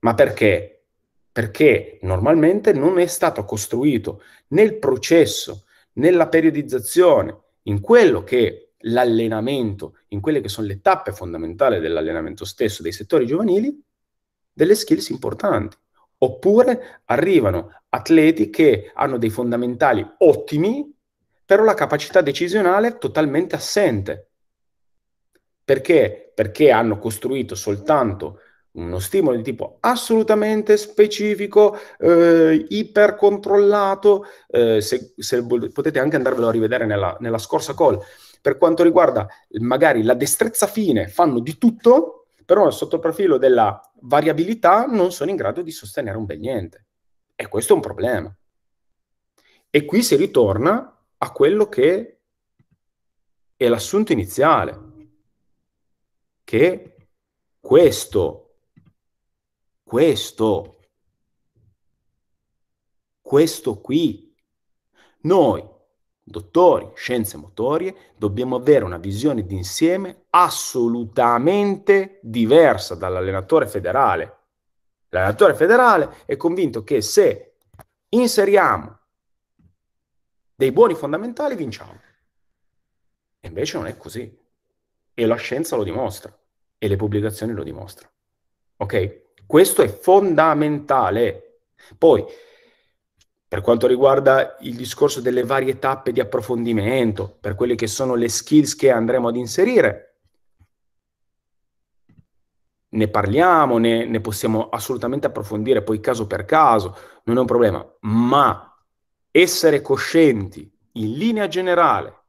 Ma perché? Perché normalmente non è stato costruito nel processo, nella periodizzazione, in quello che l'allenamento, in quelle che sono le tappe fondamentali dell'allenamento stesso dei settori giovanili, delle skills importanti. Oppure arrivano atleti che hanno dei fondamentali ottimi, però la capacità decisionale è totalmente assente. Perché? Perché hanno costruito soltanto uno stimolo di tipo assolutamente specifico, eh, ipercontrollato. Eh, se, se, potete anche andarvelo a rivedere nella, nella scorsa call. Per quanto riguarda magari la destrezza fine, fanno di tutto, però sotto il profilo della variabilità non sono in grado di sostenere un bel niente. E questo è un problema. E qui si ritorna a quello che è l'assunto iniziale, che questo, questo, questo qui, noi dottori, scienze motorie, dobbiamo avere una visione d'insieme assolutamente diversa dall'allenatore federale. L'allenatore federale è convinto che se inseriamo dei buoni fondamentali vinciamo. E invece non è così. E la scienza lo dimostra e le pubblicazioni lo dimostrano. Ok? Questo è fondamentale. Poi per quanto riguarda il discorso delle varie tappe di approfondimento, per quelle che sono le skills che andremo ad inserire, ne parliamo, ne, ne possiamo assolutamente approfondire poi caso per caso, non è un problema, ma essere coscienti in linea generale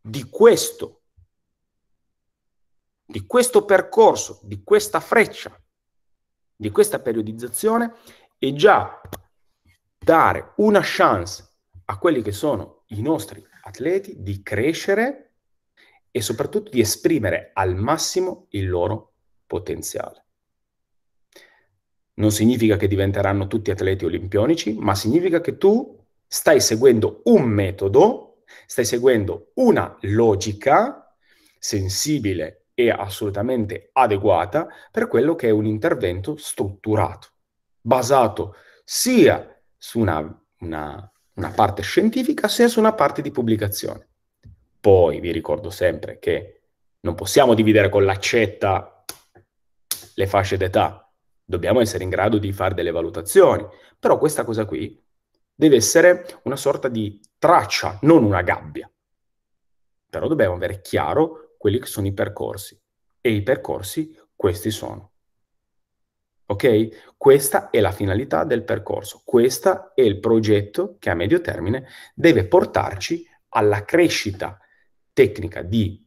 di questo, di questo percorso, di questa freccia, di questa periodizzazione è già dare una chance a quelli che sono i nostri atleti di crescere e soprattutto di esprimere al massimo il loro potenziale. Non significa che diventeranno tutti atleti olimpionici, ma significa che tu stai seguendo un metodo, stai seguendo una logica sensibile e assolutamente adeguata per quello che è un intervento strutturato, basato sia su una, una, una parte scientifica sia su una parte di pubblicazione. Poi vi ricordo sempre che non possiamo dividere con l'accetta le fasce d'età, dobbiamo essere in grado di fare delle valutazioni, però questa cosa qui deve essere una sorta di traccia, non una gabbia. Però dobbiamo avere chiaro quelli che sono i percorsi e i percorsi questi sono. Ok? Questa è la finalità del percorso, questo è il progetto che a medio termine deve portarci alla crescita tecnica di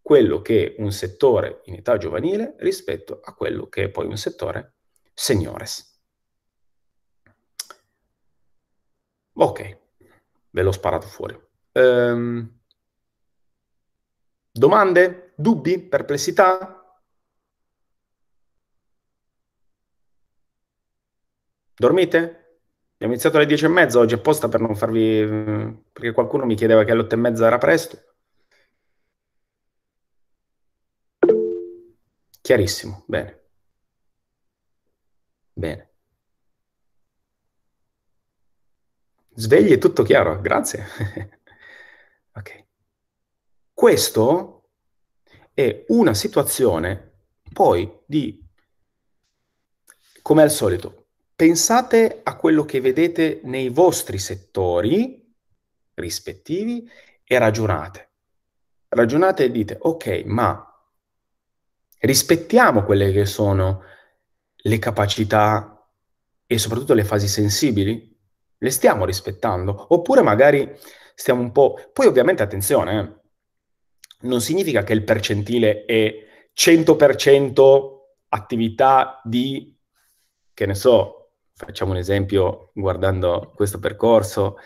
quello che è un settore in età giovanile rispetto a quello che è poi un settore seniores. Ok, ve l'ho sparato fuori. Um, domande? Dubbi? Perplessità? Dormite? Abbiamo iniziato alle 10 e mezza oggi apposta per non farvi... perché qualcuno mi chiedeva che alle 8 e mezza era presto. Chiarissimo, bene. Bene. Svegli è tutto chiaro, grazie. ok. Questo è una situazione poi di, come al solito, pensate a quello che vedete nei vostri settori rispettivi e ragionate. Ragionate e dite, ok, ma rispettiamo quelle che sono le capacità e soprattutto le fasi sensibili? Le stiamo rispettando? Oppure magari stiamo un po'... Poi ovviamente attenzione, eh, non significa che il percentile è 100% attività di, che ne so, facciamo un esempio guardando questo percorso,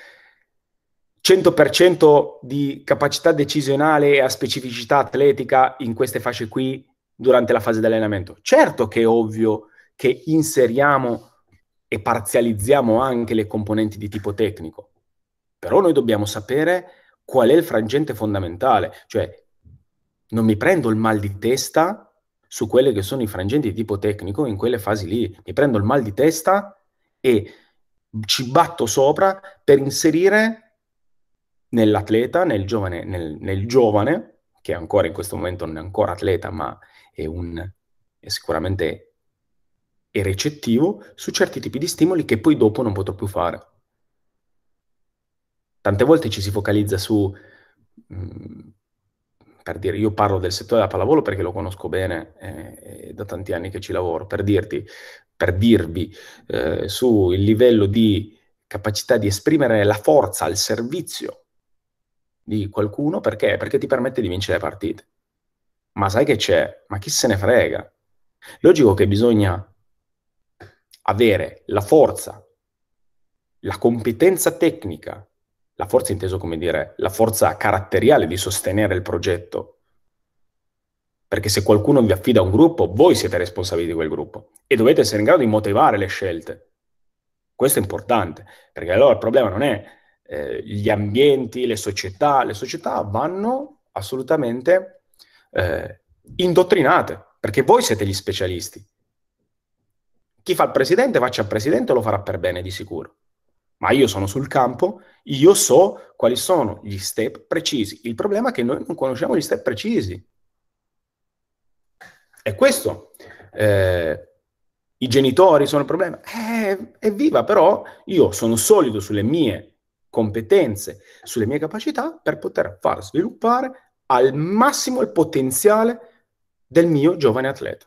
100% di capacità decisionale e a specificità atletica in queste fasce qui durante la fase di allenamento. Certo che è ovvio che inseriamo e parzializziamo anche le componenti di tipo tecnico, però noi dobbiamo sapere qual è il frangente fondamentale, cioè non mi prendo il mal di testa su quelli che sono i frangenti di tipo tecnico in quelle fasi lì, mi prendo il mal di testa e ci batto sopra per inserire nell'atleta, nel giovane, nel, nel giovane che ancora in questo momento non è ancora atleta, ma è, un, è sicuramente è recettivo su certi tipi di stimoli che poi dopo non potrò più fare. Tante volte ci si focalizza su, mh, mm, per dire, io parlo del settore della pallavolo perché lo conosco bene, eh, è da tanti anni che ci lavoro, per dirti, per dirvi, eh, sul livello di capacità di esprimere la forza al servizio di qualcuno, perché? Perché ti permette di vincere le partite. Ma sai che c'è? Ma chi se ne frega? Logico che bisogna avere la forza, la competenza tecnica, la forza inteso come dire, la forza caratteriale di sostenere il progetto perché se qualcuno vi affida un gruppo, voi siete responsabili di quel gruppo e dovete essere in grado di motivare le scelte. Questo è importante, perché allora il problema non è eh, gli ambienti, le società, le società vanno assolutamente eh, indottrinate, perché voi siete gli specialisti. Chi fa il presidente faccia il presidente lo farà per bene di sicuro. Ma io sono sul campo, io so quali sono gli step precisi. Il problema è che noi non conosciamo gli step precisi. È questo. Eh, I genitori sono il problema. Eh, evviva, però io sono solido sulle mie competenze, sulle mie capacità per poter far sviluppare al massimo il potenziale del mio giovane atleta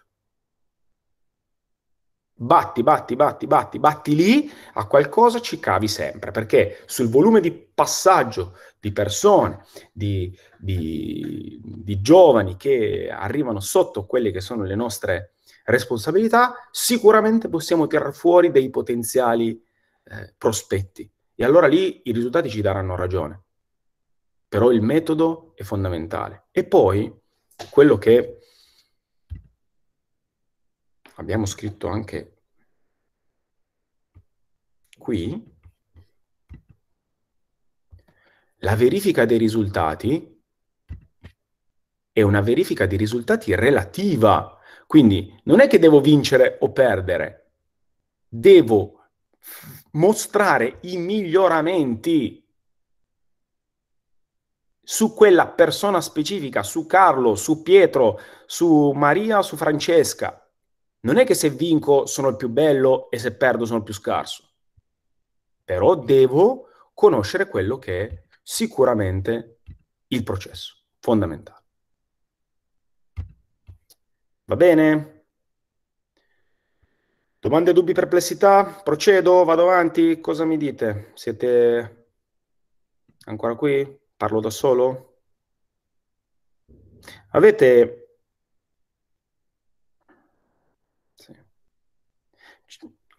batti, batti, batti, batti, batti lì, a qualcosa ci cavi sempre, perché sul volume di passaggio di persone, di, di, di giovani che arrivano sotto quelle che sono le nostre responsabilità, sicuramente possiamo tirare fuori dei potenziali eh, prospetti. E allora lì i risultati ci daranno ragione. Però il metodo è fondamentale. E poi quello che abbiamo scritto anche qui, la verifica dei risultati è una verifica dei risultati relativa. Quindi non è che devo vincere o perdere, devo mostrare i miglioramenti su quella persona specifica, su Carlo, su Pietro, su Maria, su Francesca. Non è che se vinco sono il più bello e se perdo sono il più scarso però devo conoscere quello che è sicuramente il processo fondamentale. Va bene? Domande, dubbi, perplessità? Procedo, vado avanti, cosa mi dite? Siete ancora qui? Parlo da solo? Avete... Sì.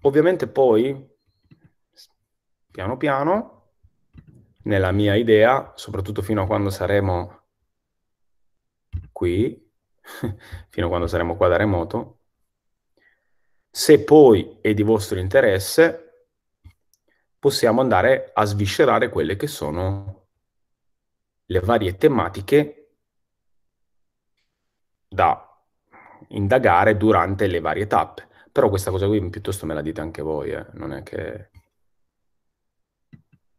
Ovviamente poi piano piano, nella mia idea, soprattutto fino a quando saremo qui, fino a quando saremo qua da remoto, se poi è di vostro interesse, possiamo andare a sviscerare quelle che sono le varie tematiche da indagare durante le varie tappe. Però questa cosa qui piuttosto me la dite anche voi, eh. non è che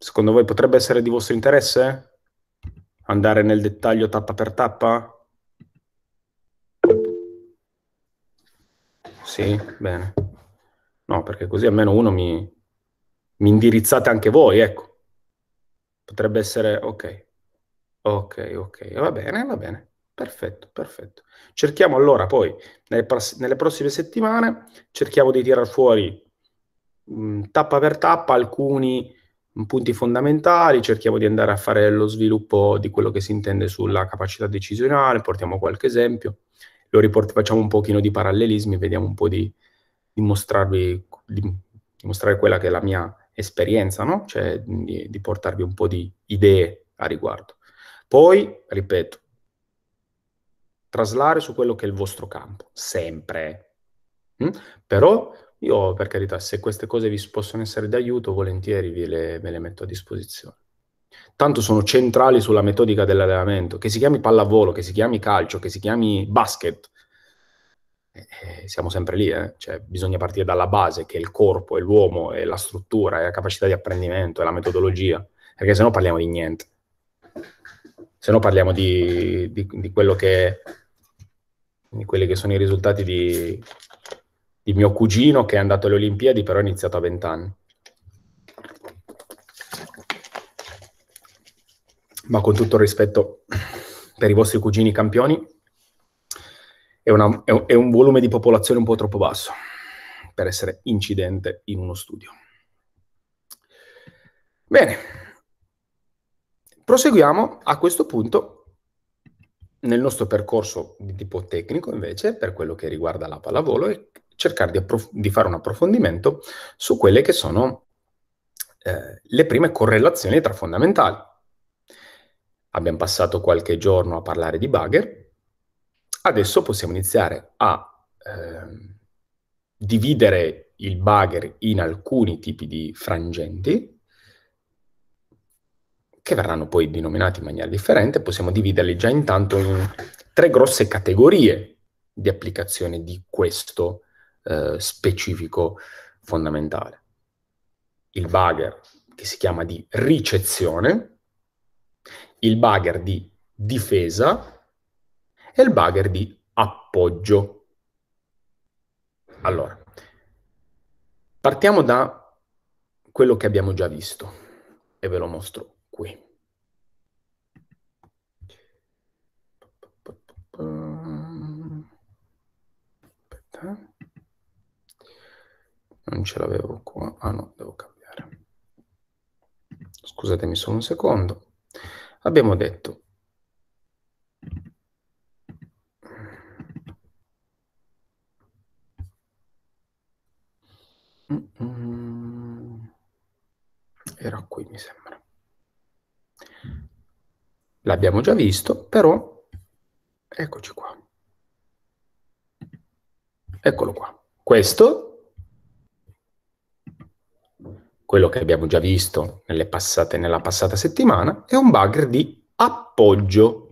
Secondo voi potrebbe essere di vostro interesse? Andare nel dettaglio tappa per tappa? Sì, bene. No, perché così almeno uno mi, mi indirizzate anche voi, ecco. Potrebbe essere, ok, ok, ok, va bene, va bene. Perfetto, perfetto. Cerchiamo allora poi, nelle, nelle prossime settimane, cerchiamo di tirar fuori mh, mm, tappa per tappa alcuni punti fondamentali, cerchiamo di andare a fare lo sviluppo di quello che si intende sulla capacità decisionale, portiamo qualche esempio, lo riport- facciamo un pochino di parallelismi, vediamo un po' di mostrarvi di, dimostrare quella che è la mia esperienza, no? cioè di, di portarvi un po' di idee a riguardo. Poi, ripeto, traslare su quello che è il vostro campo, sempre. Mm? Però io, per carità, se queste cose vi possono essere d'aiuto, volentieri ve le, ve le metto a disposizione. Tanto sono centrali sulla metodica dell'allenamento, che si chiami pallavolo, che si chiami calcio, che si chiami basket. Eh, eh, siamo sempre lì, eh? cioè, bisogna partire dalla base, che è il corpo, è l'uomo, è la struttura, è la capacità di apprendimento, è la metodologia, perché se no parliamo di niente. Se no parliamo di, di, di quello che... di quelli che sono i risultati di, di mio cugino che è andato alle Olimpiadi, però ha iniziato a 20 anni. Ma con tutto il rispetto per i vostri cugini campioni, è, una, è, è un volume di popolazione un po' troppo basso per essere incidente in uno studio. Bene, proseguiamo a questo punto nel nostro percorso di tipo tecnico, invece, per quello che riguarda la pallavolo, cercare di, approf- di fare un approfondimento su quelle che sono eh, le prime correlazioni tra fondamentali. Abbiamo passato qualche giorno a parlare di bugger, adesso possiamo iniziare a eh, dividere il bugger in alcuni tipi di frangenti, che verranno poi denominati in maniera differente, possiamo dividerli già intanto in tre grosse categorie di applicazione di questo eh, specifico fondamentale. Il bugger che si chiama di ricezione, il bugger di difesa e il bugger di appoggio. Allora, partiamo da quello che abbiamo già visto e ve lo mostro qui. Aspetta non ce l'avevo qua, ah no, devo cambiare. Scusatemi solo un secondo. Abbiamo detto era qui mi sembra l'abbiamo già visto però eccoci qua eccolo qua questo quello che abbiamo già visto passate, nella passata settimana, è un bugger di appoggio.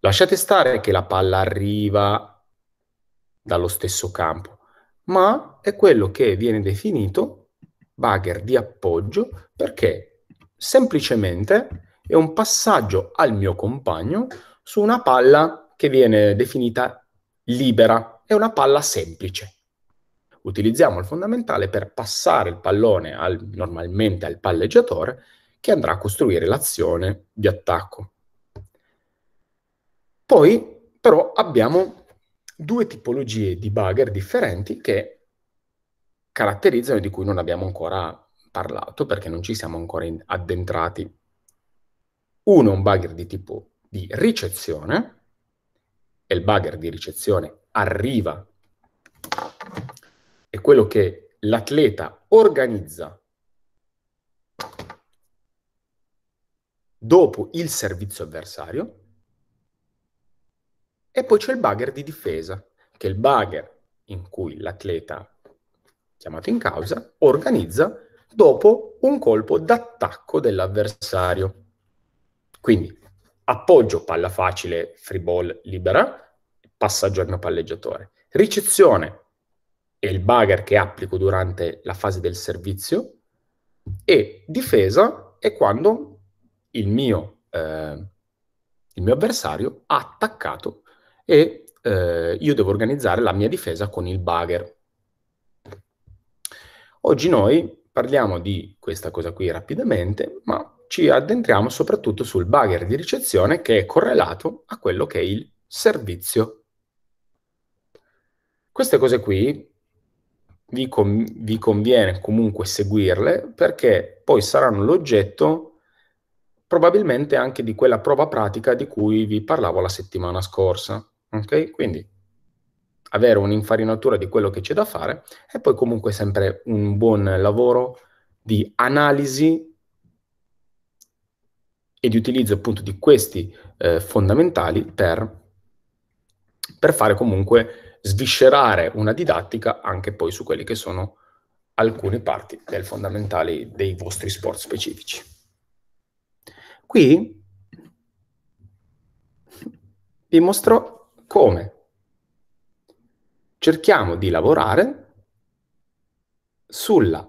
Lasciate stare che la palla arriva dallo stesso campo, ma è quello che viene definito bugger di appoggio perché semplicemente è un passaggio al mio compagno su una palla che viene definita libera, è una palla semplice. Utilizziamo il fondamentale per passare il pallone al, normalmente al palleggiatore che andrà a costruire l'azione di attacco. Poi però abbiamo due tipologie di bugger differenti che caratterizzano e di cui non abbiamo ancora parlato perché non ci siamo ancora addentrati. Uno è un bugger di tipo di ricezione, e il bugger di ricezione arriva è quello che l'atleta organizza dopo il servizio avversario e poi c'è il bugger di difesa, che è il bugger in cui l'atleta chiamato in causa organizza dopo un colpo d'attacco dell'avversario. Quindi appoggio palla facile, free ball libera, passaggio al mio palleggiatore. Ricezione, e il bugger che applico durante la fase del servizio e difesa è quando il mio, eh, il mio avversario ha attaccato e eh, io devo organizzare la mia difesa con il bugger. Oggi noi parliamo di questa cosa qui rapidamente, ma ci addentriamo soprattutto sul bugger di ricezione che è correlato a quello che è il servizio. Queste cose qui vi, con, vi conviene comunque seguirle perché poi saranno l'oggetto probabilmente anche di quella prova pratica di cui vi parlavo la settimana scorsa. Ok? Quindi avere un'infarinatura di quello che c'è da fare e poi comunque sempre un buon lavoro di analisi e di utilizzo appunto di questi eh, fondamentali per, per fare comunque sviscerare una didattica anche poi su quelle che sono alcune parti del fondamentale dei vostri sport specifici. Qui vi mostro come cerchiamo di lavorare sulla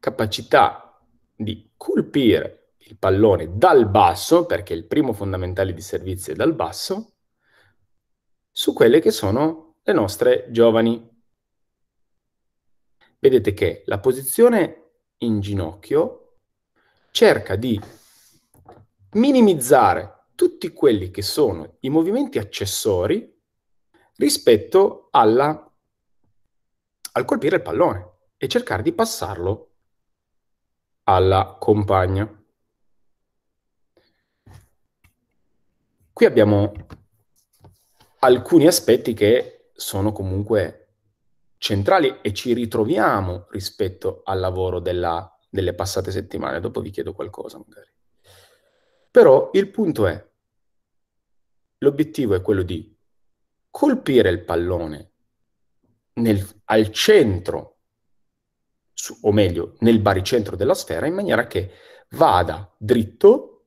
capacità di colpire il pallone dal basso, perché il primo fondamentale di servizio è dal basso, su quelle che sono le nostre giovani. Vedete che la posizione in ginocchio cerca di minimizzare tutti quelli che sono i movimenti accessori rispetto alla, al colpire il pallone e cercare di passarlo alla compagna. Qui abbiamo alcuni aspetti che sono comunque centrali e ci ritroviamo rispetto al lavoro della, delle passate settimane. Dopo vi chiedo qualcosa magari. Però il punto è, l'obiettivo è quello di colpire il pallone nel, al centro, su, o meglio, nel baricentro della sfera, in maniera che vada dritto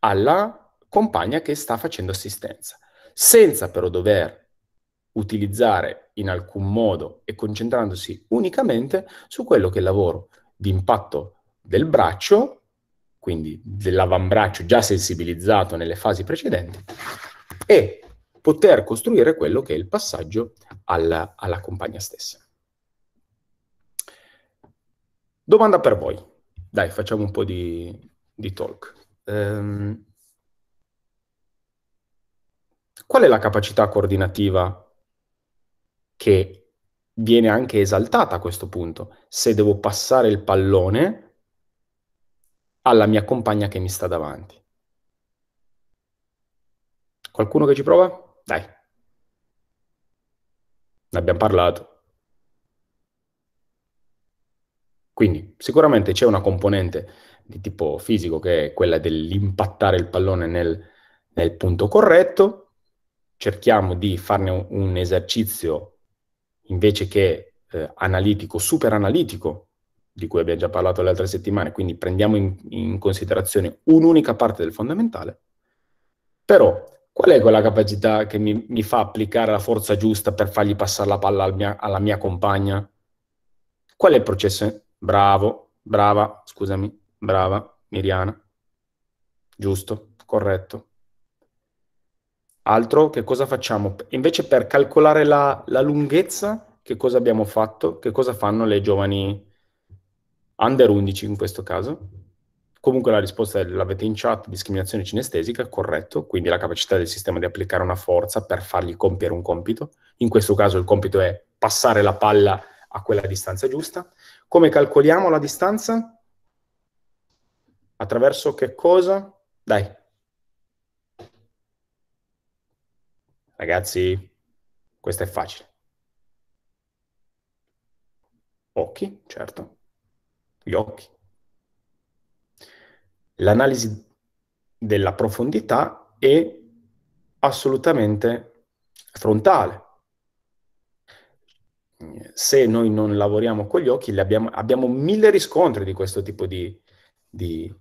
alla compagna che sta facendo assistenza, senza però dover utilizzare in alcun modo e concentrandosi unicamente su quello che è il lavoro di impatto del braccio, quindi dell'avambraccio già sensibilizzato nelle fasi precedenti, e poter costruire quello che è il passaggio alla, alla compagna stessa. Domanda per voi. Dai, facciamo un po' di, di talk. Um, qual è la capacità coordinativa che viene anche esaltata a questo punto, se devo passare il pallone alla mia compagna che mi sta davanti. Qualcuno che ci prova? Dai. Ne abbiamo parlato. Quindi sicuramente c'è una componente di tipo fisico che è quella dell'impattare il pallone nel, nel punto corretto. Cerchiamo di farne un, un esercizio invece che eh, analitico, super analitico, di cui abbiamo già parlato le altre settimane, quindi prendiamo in, in considerazione un'unica parte del fondamentale, però qual è quella capacità che mi, mi, fa applicare la forza giusta per fargli passare la palla al mia, alla mia compagna? Qual è il processo? Bravo, brava, scusami, brava, Miriana. Giusto, corretto, Altro, che cosa facciamo? Invece per calcolare la, la lunghezza, che cosa abbiamo fatto? Che cosa fanno le giovani under 11 in questo caso? Comunque la risposta è, l'avete in chat, discriminazione cinestesica, corretto, quindi la capacità del sistema di applicare una forza per fargli compiere un compito. In questo caso il compito è passare la palla a quella distanza giusta. Come calcoliamo la distanza? Attraverso che cosa? Dai, Ragazzi, questo è facile. Occhi, certo. Gli occhi. L'analisi della profondità è assolutamente frontale. Se noi non lavoriamo con gli occhi, abbiamo, abbiamo, mille riscontri di questo tipo di, di,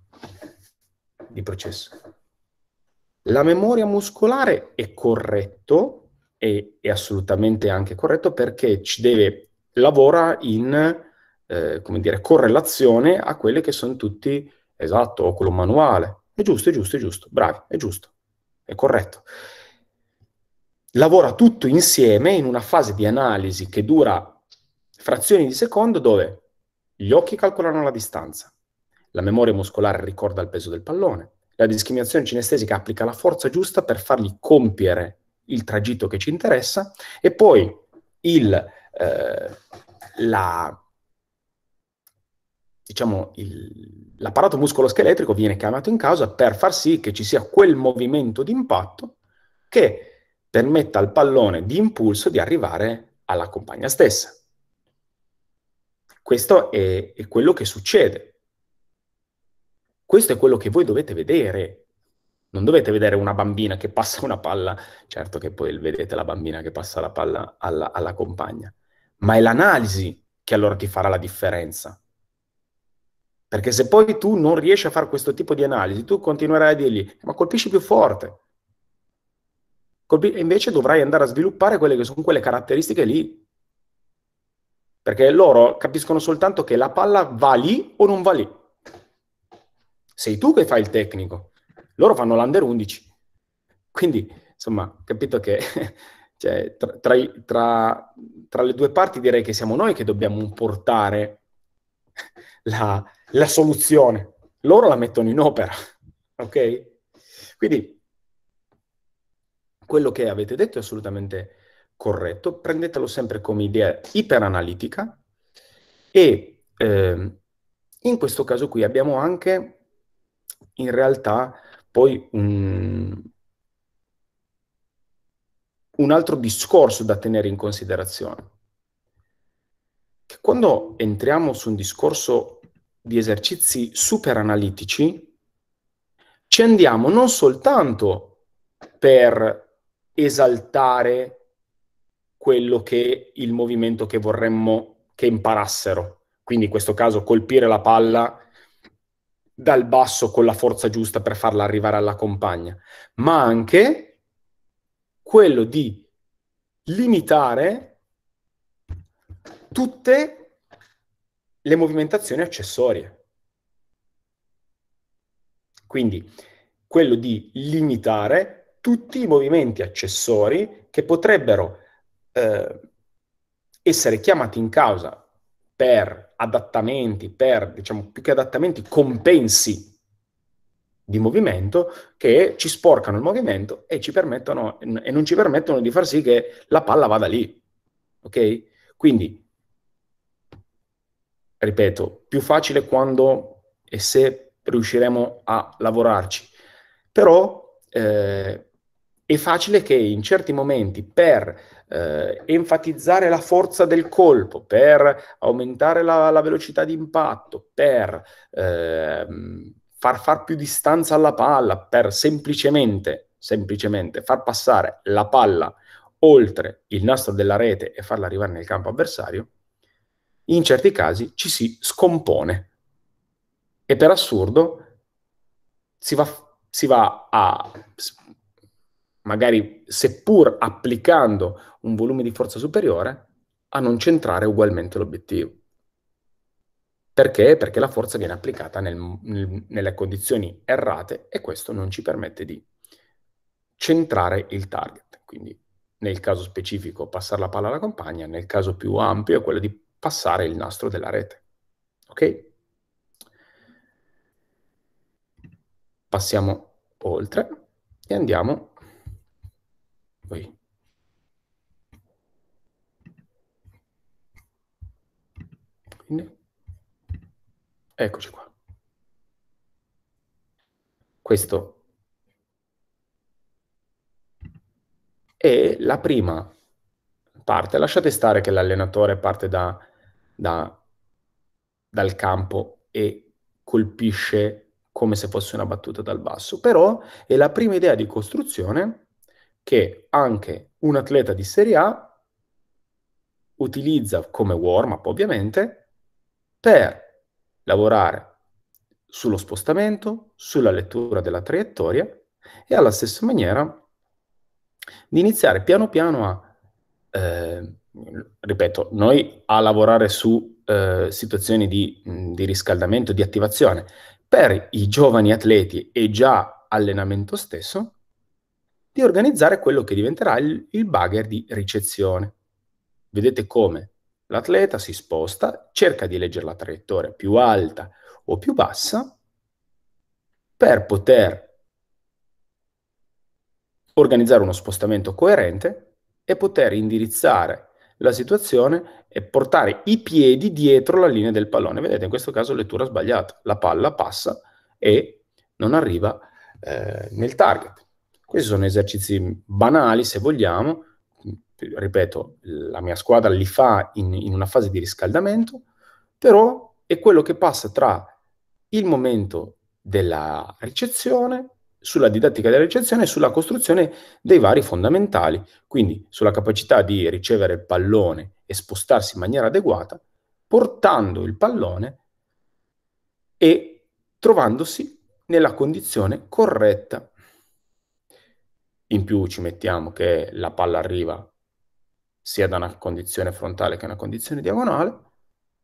di processo. La memoria muscolare è corretto, e è assolutamente anche corretto perché ci deve, lavora in, eh, come dire, correlazione a quelle che sono tutti, esatto, o quello manuale. È giusto, è giusto, è giusto, bravi, è giusto, è corretto. Lavora tutto insieme in una fase di analisi che dura frazioni di secondo dove gli occhi calcolano la distanza, la memoria muscolare ricorda il peso del pallone, la discriminazione cinestesica applica la forza giusta per fargli compiere il tragitto che ci interessa e poi il, eh, la, diciamo, il, l'apparato muscoloscheletrico viene chiamato in causa per far sì che ci sia quel movimento d'impatto che permetta al pallone di impulso di arrivare alla compagna stessa. Questo è, è quello che succede questo è quello che voi dovete vedere. Non dovete vedere una bambina che passa una palla, certo che poi vedete la bambina che passa la palla alla, alla compagna, ma è l'analisi che allora ti farà la differenza. Perché se poi tu non riesci a fare questo tipo di analisi, tu continuerai a dirgli, eh, ma colpisci più forte. Colpi- invece dovrai andare a sviluppare quelle che sono quelle caratteristiche lì, perché loro capiscono soltanto che la palla va lì o non va lì sei tu che fai il tecnico, loro fanno l'under 11. Quindi, insomma, capito che cioè, tra, tra, tra, tra, le due parti direi che siamo noi che dobbiamo portare la, la soluzione. Loro la mettono in opera, ok? Quindi quello che avete detto è assolutamente corretto, prendetelo sempre come idea iperanalitica e eh, in questo caso qui abbiamo anche in realtà poi un, un altro discorso da tenere in considerazione. Che quando entriamo su un discorso di esercizi super analitici, ci andiamo non soltanto per esaltare quello che è il movimento che vorremmo che imparassero, quindi in questo caso colpire la palla dal basso con la forza giusta per farla arrivare alla compagna, ma anche quello di limitare tutte le movimentazioni accessorie. Quindi quello di limitare tutti i movimenti accessori che potrebbero eh, essere chiamati in causa per adattamenti, per diciamo più che adattamenti, compensi di movimento che ci sporcano il movimento e, permettono, e non ci permettono di far sì che la palla vada lì. Ok? Quindi, ripeto, più facile quando e se riusciremo a lavorarci. Però eh, è facile che in certi momenti per eh, enfatizzare la forza del colpo, per aumentare la, la velocità di impatto, per eh, far far più distanza alla palla, per semplicemente, semplicemente far passare la palla oltre il nastro della rete e farla arrivare nel campo avversario, in certi casi ci si scompone. E per assurdo si va, si va a magari seppur applicando un volume di forza superiore, a non centrare ugualmente l'obiettivo. Perché? Perché la forza viene applicata nel, nel, nelle condizioni errate e questo non ci permette di centrare il target. Quindi nel caso specifico passare la palla alla compagna, nel caso più ampio è quello di passare il nastro della rete. Ok? Passiamo oltre e andiamo Vai. Quindi, eccoci qua. Questo è la prima parte. Lasciate stare che l'allenatore parte da, da, dal campo e colpisce come se fosse una battuta dal basso, però è la prima idea di costruzione che anche un atleta di Serie A utilizza come warm-up ovviamente per lavorare sullo spostamento, sulla lettura della traiettoria e alla stessa maniera di iniziare piano piano a, eh, ripeto, noi a lavorare su eh, situazioni di, di riscaldamento, di attivazione. Per i giovani atleti e già allenamento stesso, di organizzare quello che diventerà il, il bugger di ricezione. Vedete come? L'atleta si sposta, cerca di leggere la traiettoria più alta o più bassa per poter organizzare uno spostamento coerente e poter indirizzare la situazione e portare i piedi dietro la linea del pallone. Vedete, in questo caso lettura sbagliata. La palla passa e non arriva eh, nel target. Questi sono esercizi banali, se vogliamo. Ripeto, la mia squadra li fa in, in una fase di riscaldamento, però è quello che passa tra il momento della ricezione sulla didattica della ricezione e sulla costruzione dei vari fondamentali, quindi sulla capacità di ricevere il pallone e spostarsi in maniera adeguata, portando il pallone e trovandosi nella condizione corretta in più ci mettiamo che la palla arriva sia da una condizione frontale che una condizione diagonale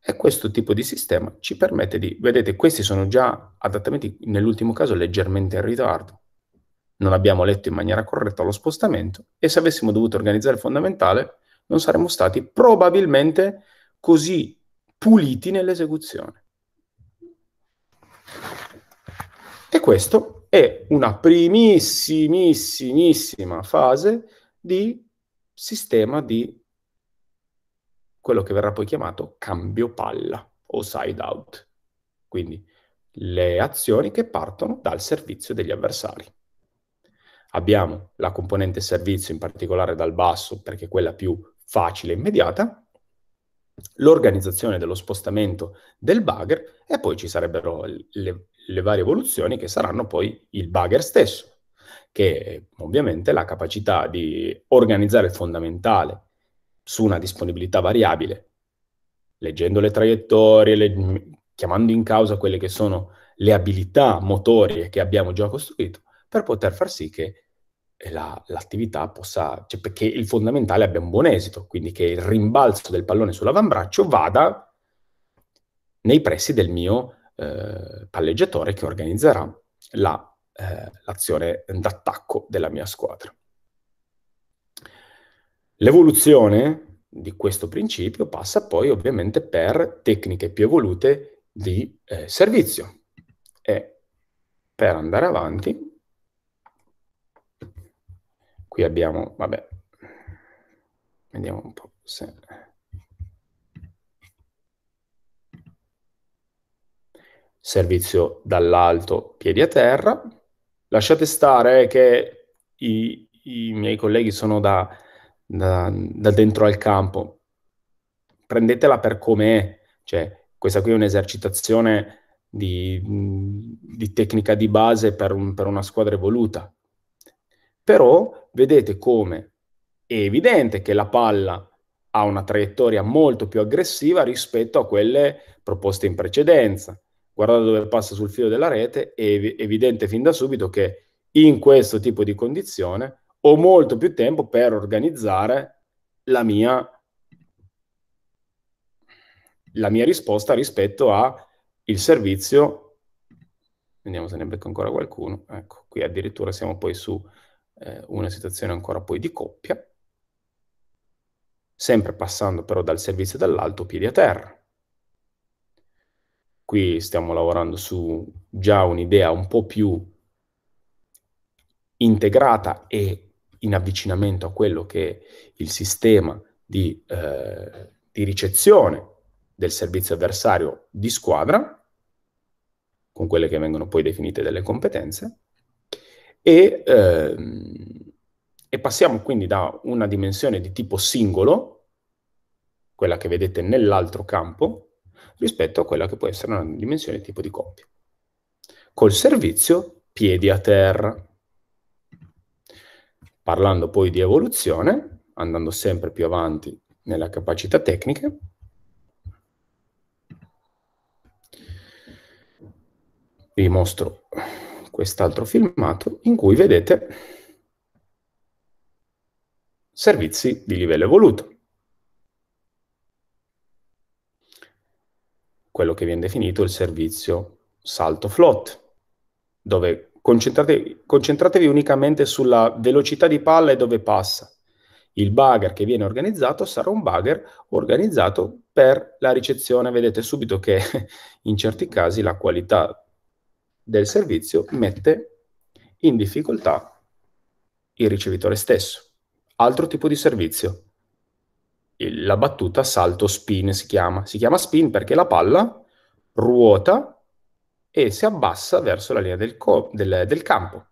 e questo tipo di sistema ci permette di, vedete, questi sono già adattamenti nell'ultimo caso leggermente in ritardo. Non abbiamo letto in maniera corretta lo spostamento e se avessimo dovuto organizzare il fondamentale non saremmo stati probabilmente così puliti nell'esecuzione. E questo è una primissimissima fase di sistema di quello che verrà poi chiamato cambio palla o side out. Quindi le azioni che partono dal servizio degli avversari. Abbiamo la componente servizio, in particolare dal basso, perché è quella più facile e immediata, l'organizzazione dello spostamento del bugger e poi ci sarebbero le, le varie evoluzioni che saranno poi il bugger stesso, che ovviamente la capacità di organizzare il fondamentale su una disponibilità variabile, leggendo le traiettorie, le, mm, chiamando in causa quelle che sono le abilità motorie che abbiamo già costruito, per poter far sì che eh, la, l'attività possa, cioè perché il fondamentale abbia un buon esito, quindi che il rimbalzo del pallone sull'avambraccio vada nei pressi del mio eh, palleggiatore che organizzerà la, eh, l'azione d'attacco della mia squadra. L'evoluzione di questo principio passa poi ovviamente per tecniche più evolute di eh, servizio e per andare avanti qui abbiamo, vabbè, vediamo un po' se... servizio dall'alto, piedi a terra. Lasciate stare che i, i miei colleghi sono da, da, da, dentro al campo. Prendetela per come è. cioè questa qui è un'esercitazione di, di tecnica di base per, un, per una squadra evoluta. Però vedete come è evidente che la palla ha una traiettoria molto più aggressiva rispetto a quelle proposte in precedenza guardando dove passa sul filo della rete, è evidente fin da subito che in questo tipo di condizione ho molto più tempo per organizzare la mia, la mia risposta rispetto al servizio. Vediamo se ne becca ancora qualcuno. Ecco, qui addirittura siamo poi su eh, una situazione ancora poi di coppia sempre passando però dal servizio dall'alto piedi a terra. Qui stiamo lavorando su già un'idea un po' più integrata e in avvicinamento a quello che è il sistema di, eh, di ricezione del servizio avversario di squadra, con quelle che vengono poi definite delle competenze, e, ehm, e, passiamo quindi da una dimensione di tipo singolo, quella che vedete nell'altro campo, rispetto a quella che può essere una dimensione tipo di coppia. Col servizio piedi a terra. Parlando poi di evoluzione, andando sempre più avanti nella capacità tecnica, vi mostro quest'altro filmato in cui vedete servizi di livello evoluto. quello che viene definito il servizio salto float, dove concentratevi, concentratevi unicamente sulla velocità di palla e dove passa. Il bugger che viene organizzato sarà un bugger organizzato per la ricezione. Vedete subito che in certi casi la qualità del servizio mette in difficoltà il ricevitore stesso. Altro tipo di servizio la battuta salto spin si chiama. Si chiama spin perché la palla ruota e si abbassa verso la linea del, co- del, del campo,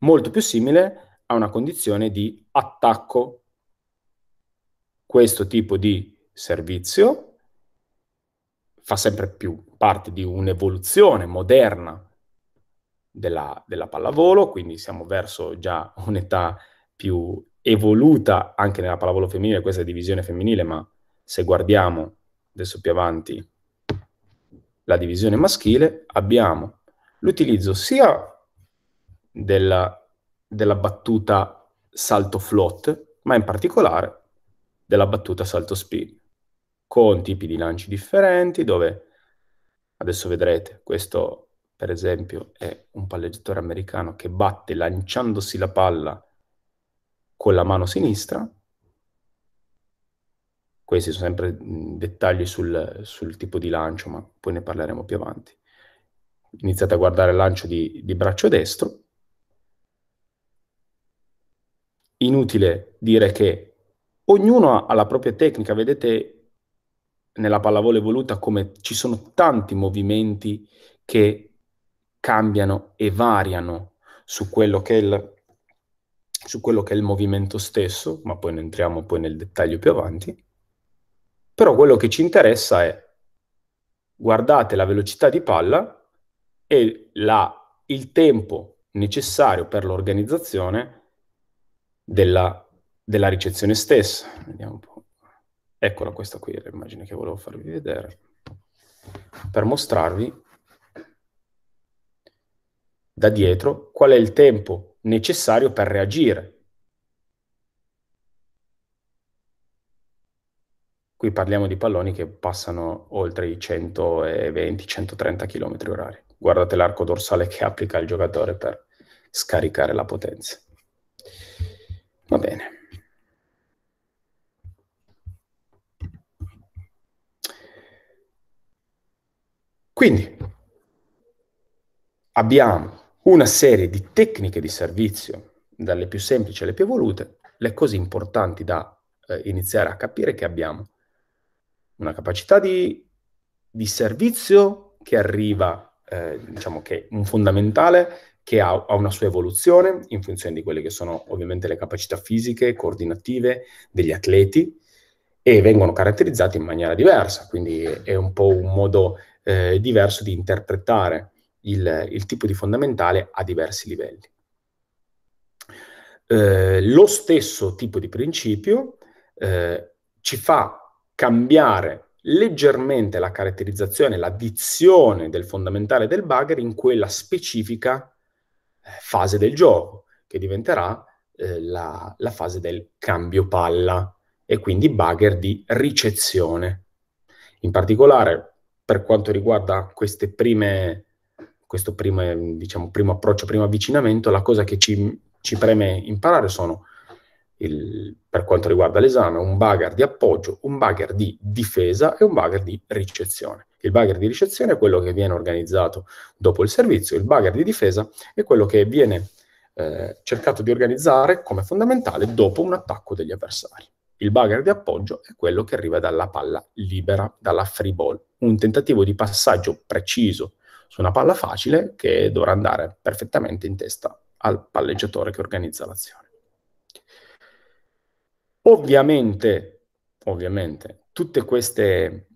molto più simile a una condizione di attacco. Questo tipo di servizio fa sempre più parte di un'evoluzione moderna della, della pallavolo, quindi siamo verso già un'età più evoluta anche nella pallavolo femminile, questa divisione femminile, ma se guardiamo adesso più avanti la divisione maschile, abbiamo l'utilizzo sia della, della battuta salto float, ma in particolare della battuta salto speed, con tipi di lanci differenti, dove adesso vedrete, questo per esempio è un palleggiatore americano che batte lanciandosi la palla con la mano sinistra. Questi sono sempre dettagli sul, sul tipo di lancio, ma poi ne parleremo più avanti. Iniziate a guardare il lancio di, di braccio destro. Inutile dire che ognuno ha la propria tecnica, vedete nella pallavola evoluta come ci sono tanti movimenti che cambiano e variano su quello che è il su quello che è il movimento stesso, ma poi ne entriamo poi nel dettaglio più avanti. Però quello che ci interessa è guardate la velocità di palla e la, il tempo necessario per l'organizzazione della, della ricezione stessa. Eccola questa qui, l'immagine che volevo farvi vedere, per mostrarvi da dietro qual è il tempo necessario per reagire. Qui parliamo di palloni che passano oltre i 120-130 km h Guardate l'arco dorsale che applica il giocatore per scaricare la potenza. Va bene. Quindi abbiamo una serie di tecniche di servizio, dalle più semplici alle più evolute, le cose importanti da eh, iniziare a capire che abbiamo. Una capacità di, di servizio che arriva, eh, diciamo che è un fondamentale che ha, ha, una sua evoluzione in funzione di quelle che sono ovviamente le capacità fisiche, coordinative degli atleti e vengono caratterizzati in maniera diversa, quindi è un po' un modo eh, diverso di interpretare il, il tipo di fondamentale a diversi livelli. Eh, lo stesso tipo di principio eh, ci fa cambiare leggermente la caratterizzazione, la dizione del fondamentale del bugger in quella specifica eh, fase del gioco, che diventerà eh, la, la, fase del cambio palla e quindi bugger di ricezione. In particolare, per quanto riguarda queste prime questo prima, diciamo, primo approccio, primo avvicinamento, la cosa che ci, ci preme imparare sono, il, per quanto riguarda l'esame, un bugger di appoggio, un bugger di difesa e un bugger di ricezione. Il bugger di ricezione è quello che viene organizzato dopo il servizio, il bugger di difesa è quello che viene eh, cercato di organizzare come fondamentale dopo un attacco degli avversari. Il bugger di appoggio è quello che arriva dalla palla libera, dalla free ball, un tentativo di passaggio preciso su una palla facile che dovrà andare perfettamente in testa al palleggiatore che organizza l'azione. Ovviamente, ovviamente, tutte queste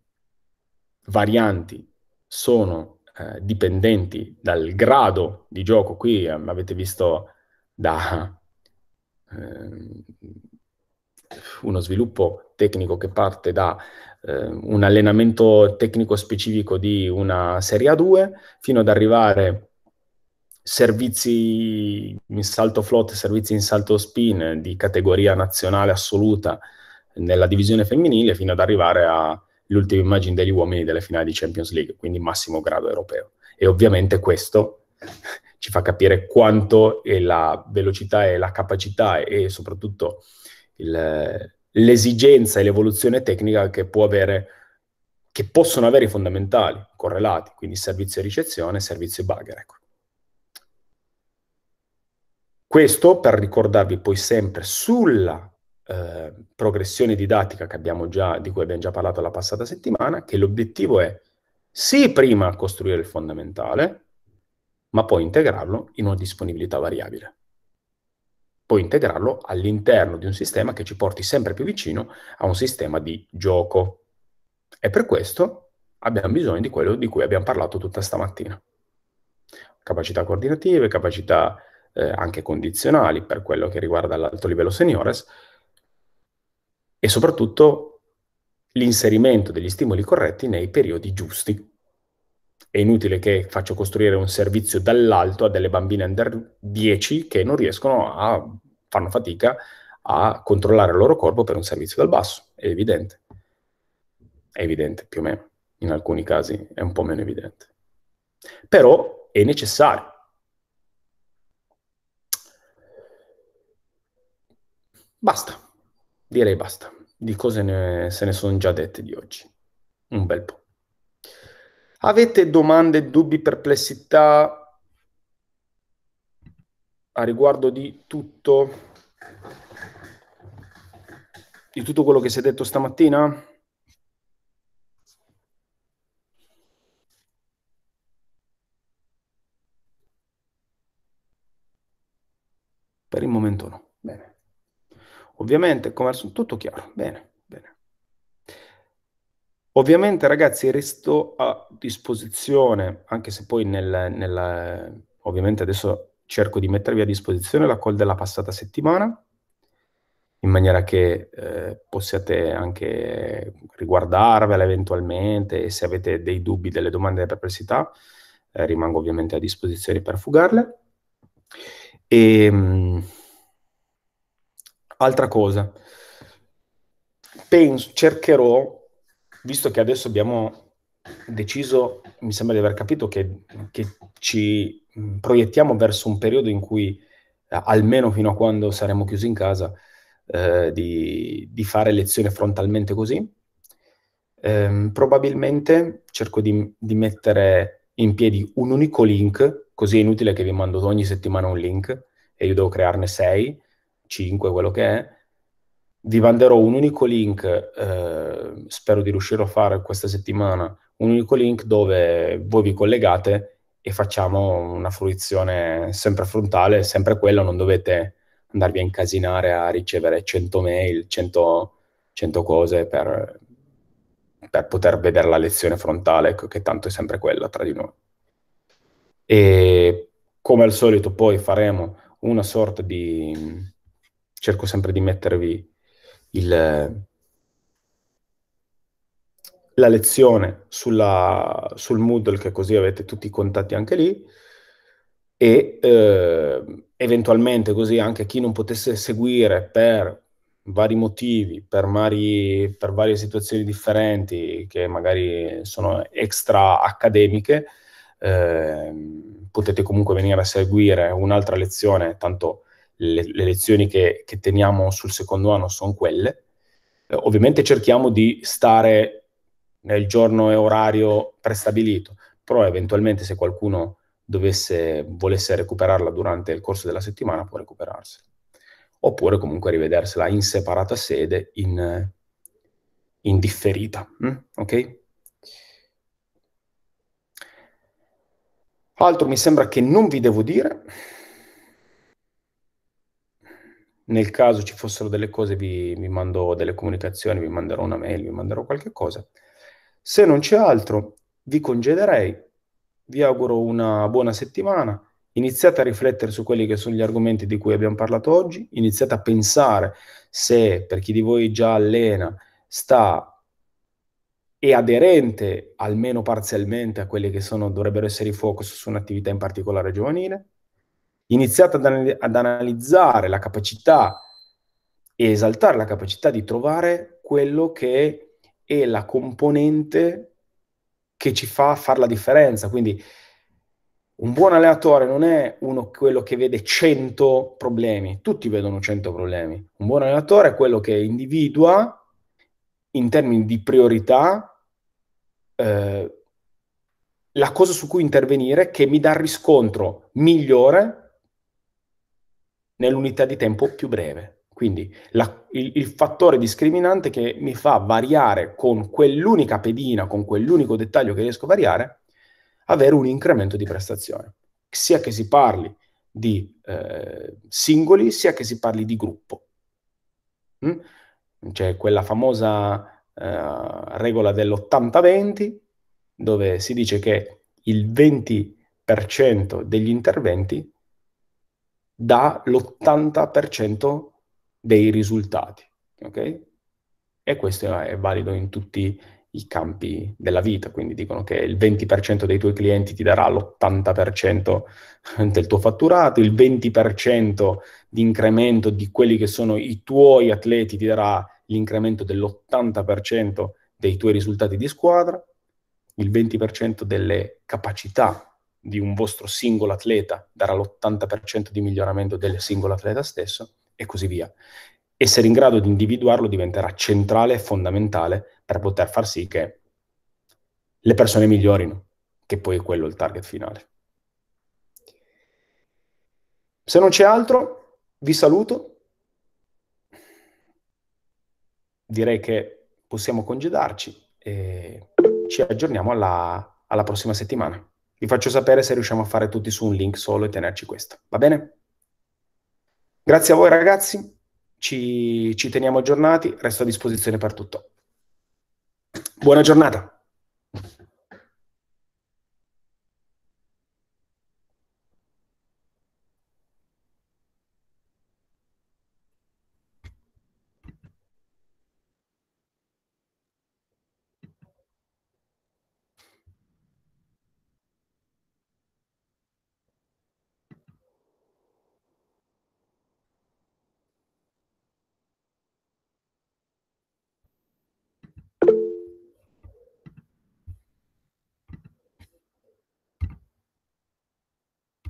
varianti sono eh, dipendenti dal grado di gioco. Qui eh, avete visto da eh, uno sviluppo tecnico che parte da eh, un allenamento tecnico specifico di una Serie A2 fino ad arrivare servizi in salto float, servizi in salto spin di categoria nazionale assoluta nella divisione femminile fino ad arrivare all'ultima immagine degli uomini delle finali di Champions League, quindi massimo grado europeo. E ovviamente questo ci fa capire quanto è la velocità e la capacità e soprattutto il, l'esigenza e l'evoluzione tecnica che, può avere, che possono avere i fondamentali correlati, quindi servizio e ricezione servizio e bugger. Ecco. Questo per ricordarvi poi sempre sulla eh, progressione didattica già, di cui abbiamo già parlato la passata settimana, che l'obiettivo è sì prima costruire il fondamentale, ma poi integrarlo in una disponibilità variabile poi integrarlo all'interno di un sistema che ci porti sempre più vicino a un sistema di gioco. E per questo abbiamo bisogno di quello di cui abbiamo parlato tutta stamattina. Capacità coordinative, capacità eh, anche condizionali per quello che riguarda l'alto livello seniores e soprattutto l'inserimento degli stimoli corretti nei periodi giusti è inutile che faccio costruire un servizio dall'alto a delle bambine under 10 che non riescono a, fanno fatica a controllare il loro corpo per un servizio dal basso, è evidente. È evidente più o meno, in alcuni casi è un po' meno evidente. Però è necessario. Basta, direi basta. Di cose ne, se ne sono già dette di oggi. Un bel po'. Avete domande, dubbi, perplessità a riguardo di tutto? Di tutto quello che si è detto stamattina? Per il momento no. Bene. Ovviamente, come al solito, tutto chiaro. Bene. Ovviamente ragazzi resto a disposizione, anche se poi nel, nel, ovviamente adesso cerco di mettervi a disposizione la call della passata settimana, in maniera che eh, possiate anche riguardarvela eventualmente e se avete dei dubbi, delle domande, delle perplessità, eh, rimango ovviamente a disposizione per fugarle. E, ehm, mh, altra cosa, penso, cercherò visto che adesso abbiamo deciso, mi sembra di aver capito, che, che ci proiettiamo verso un periodo in cui, almeno fino a quando saremo chiusi in casa, eh, di, di, fare lezione frontalmente così, eh, probabilmente cerco di, di mettere in piedi un unico link, così è inutile che vi mando ogni settimana un link e io devo crearne 6, 5, quello che è, vi manderò un unico link, eh, spero di riuscire a fare questa settimana, un unico link dove voi vi collegate e facciamo una fruizione sempre frontale, sempre quella, non dovete andarvi a incasinare a ricevere 100 mail, 100, 100 cose per, per, poter vedere la lezione frontale, che tanto è sempre quella tra di noi. E come al solito poi faremo una sorta di... cerco sempre di mettervi il, la lezione sulla, sul Moodle, che così avete tutti i contatti anche lì, e eh, eventualmente così anche chi non potesse seguire per vari motivi, per, mari, per varie situazioni differenti che magari sono extra accademiche, eh, potete comunque venire a seguire un'altra lezione, tanto le, le lezioni che, che, teniamo sul secondo anno sono quelle. Eh, ovviamente cerchiamo di stare nel giorno e orario prestabilito, però eventualmente se qualcuno dovesse, volesse recuperarla durante il corso della settimana può recuperarsela. Oppure comunque rivedersela in separata sede, in, in differita. Mm? Ok? Altro mi sembra che non vi devo dire. Nel caso ci fossero delle cose vi, vi mando delle comunicazioni, vi manderò una mail, vi manderò qualche cosa. Se non c'è altro, vi congederei, vi auguro una buona settimana, iniziate a riflettere su quelli che sono gli argomenti di cui abbiamo parlato oggi, iniziate a pensare se per chi di voi già allena sta e aderente almeno parzialmente a quelli che sono, dovrebbero essere i focus su un'attività in particolare giovanile. Iniziate ad, anal- ad analizzare la capacità e esaltare la capacità di trovare quello che è la componente che ci fa fare la differenza. Quindi un buon allenatore non è uno quello che vede 100 problemi, tutti vedono 100 problemi. Un buon allenatore è quello che individua in termini di priorità eh, la cosa su cui intervenire che mi dà il riscontro migliore nell'unità di tempo più breve. Quindi la, il, il, fattore discriminante che mi fa variare con quell'unica pedina, con quell'unico dettaglio che riesco a variare, avere un incremento di prestazione, sia che si parli di eh, singoli, sia che si parli di gruppo. Mm? C'è quella famosa eh, regola dell'80-20, dove si dice che il 20% degli interventi dà l'80% dei risultati. Okay? E questo è valido in tutti i campi della vita, quindi dicono che il 20% dei tuoi clienti ti darà l'80% del tuo fatturato, il 20% di incremento di quelli che sono i tuoi atleti ti darà l'incremento dell'80% dei tuoi risultati di squadra, il 20% delle capacità di un vostro singolo atleta darà l'80% di miglioramento del singolo atleta stesso e così via. Essere in grado di individuarlo diventerà centrale e fondamentale per poter far sì che le persone migliorino, che poi è quello il target finale. Se non c'è altro, vi saluto. Direi che possiamo congedarci e ci aggiorniamo alla, alla prossima settimana. Vi faccio sapere se riusciamo a fare tutti su un link solo e tenerci questo. Va bene? Grazie a voi ragazzi, ci, ci teniamo aggiornati, resto a disposizione per tutto. Buona giornata.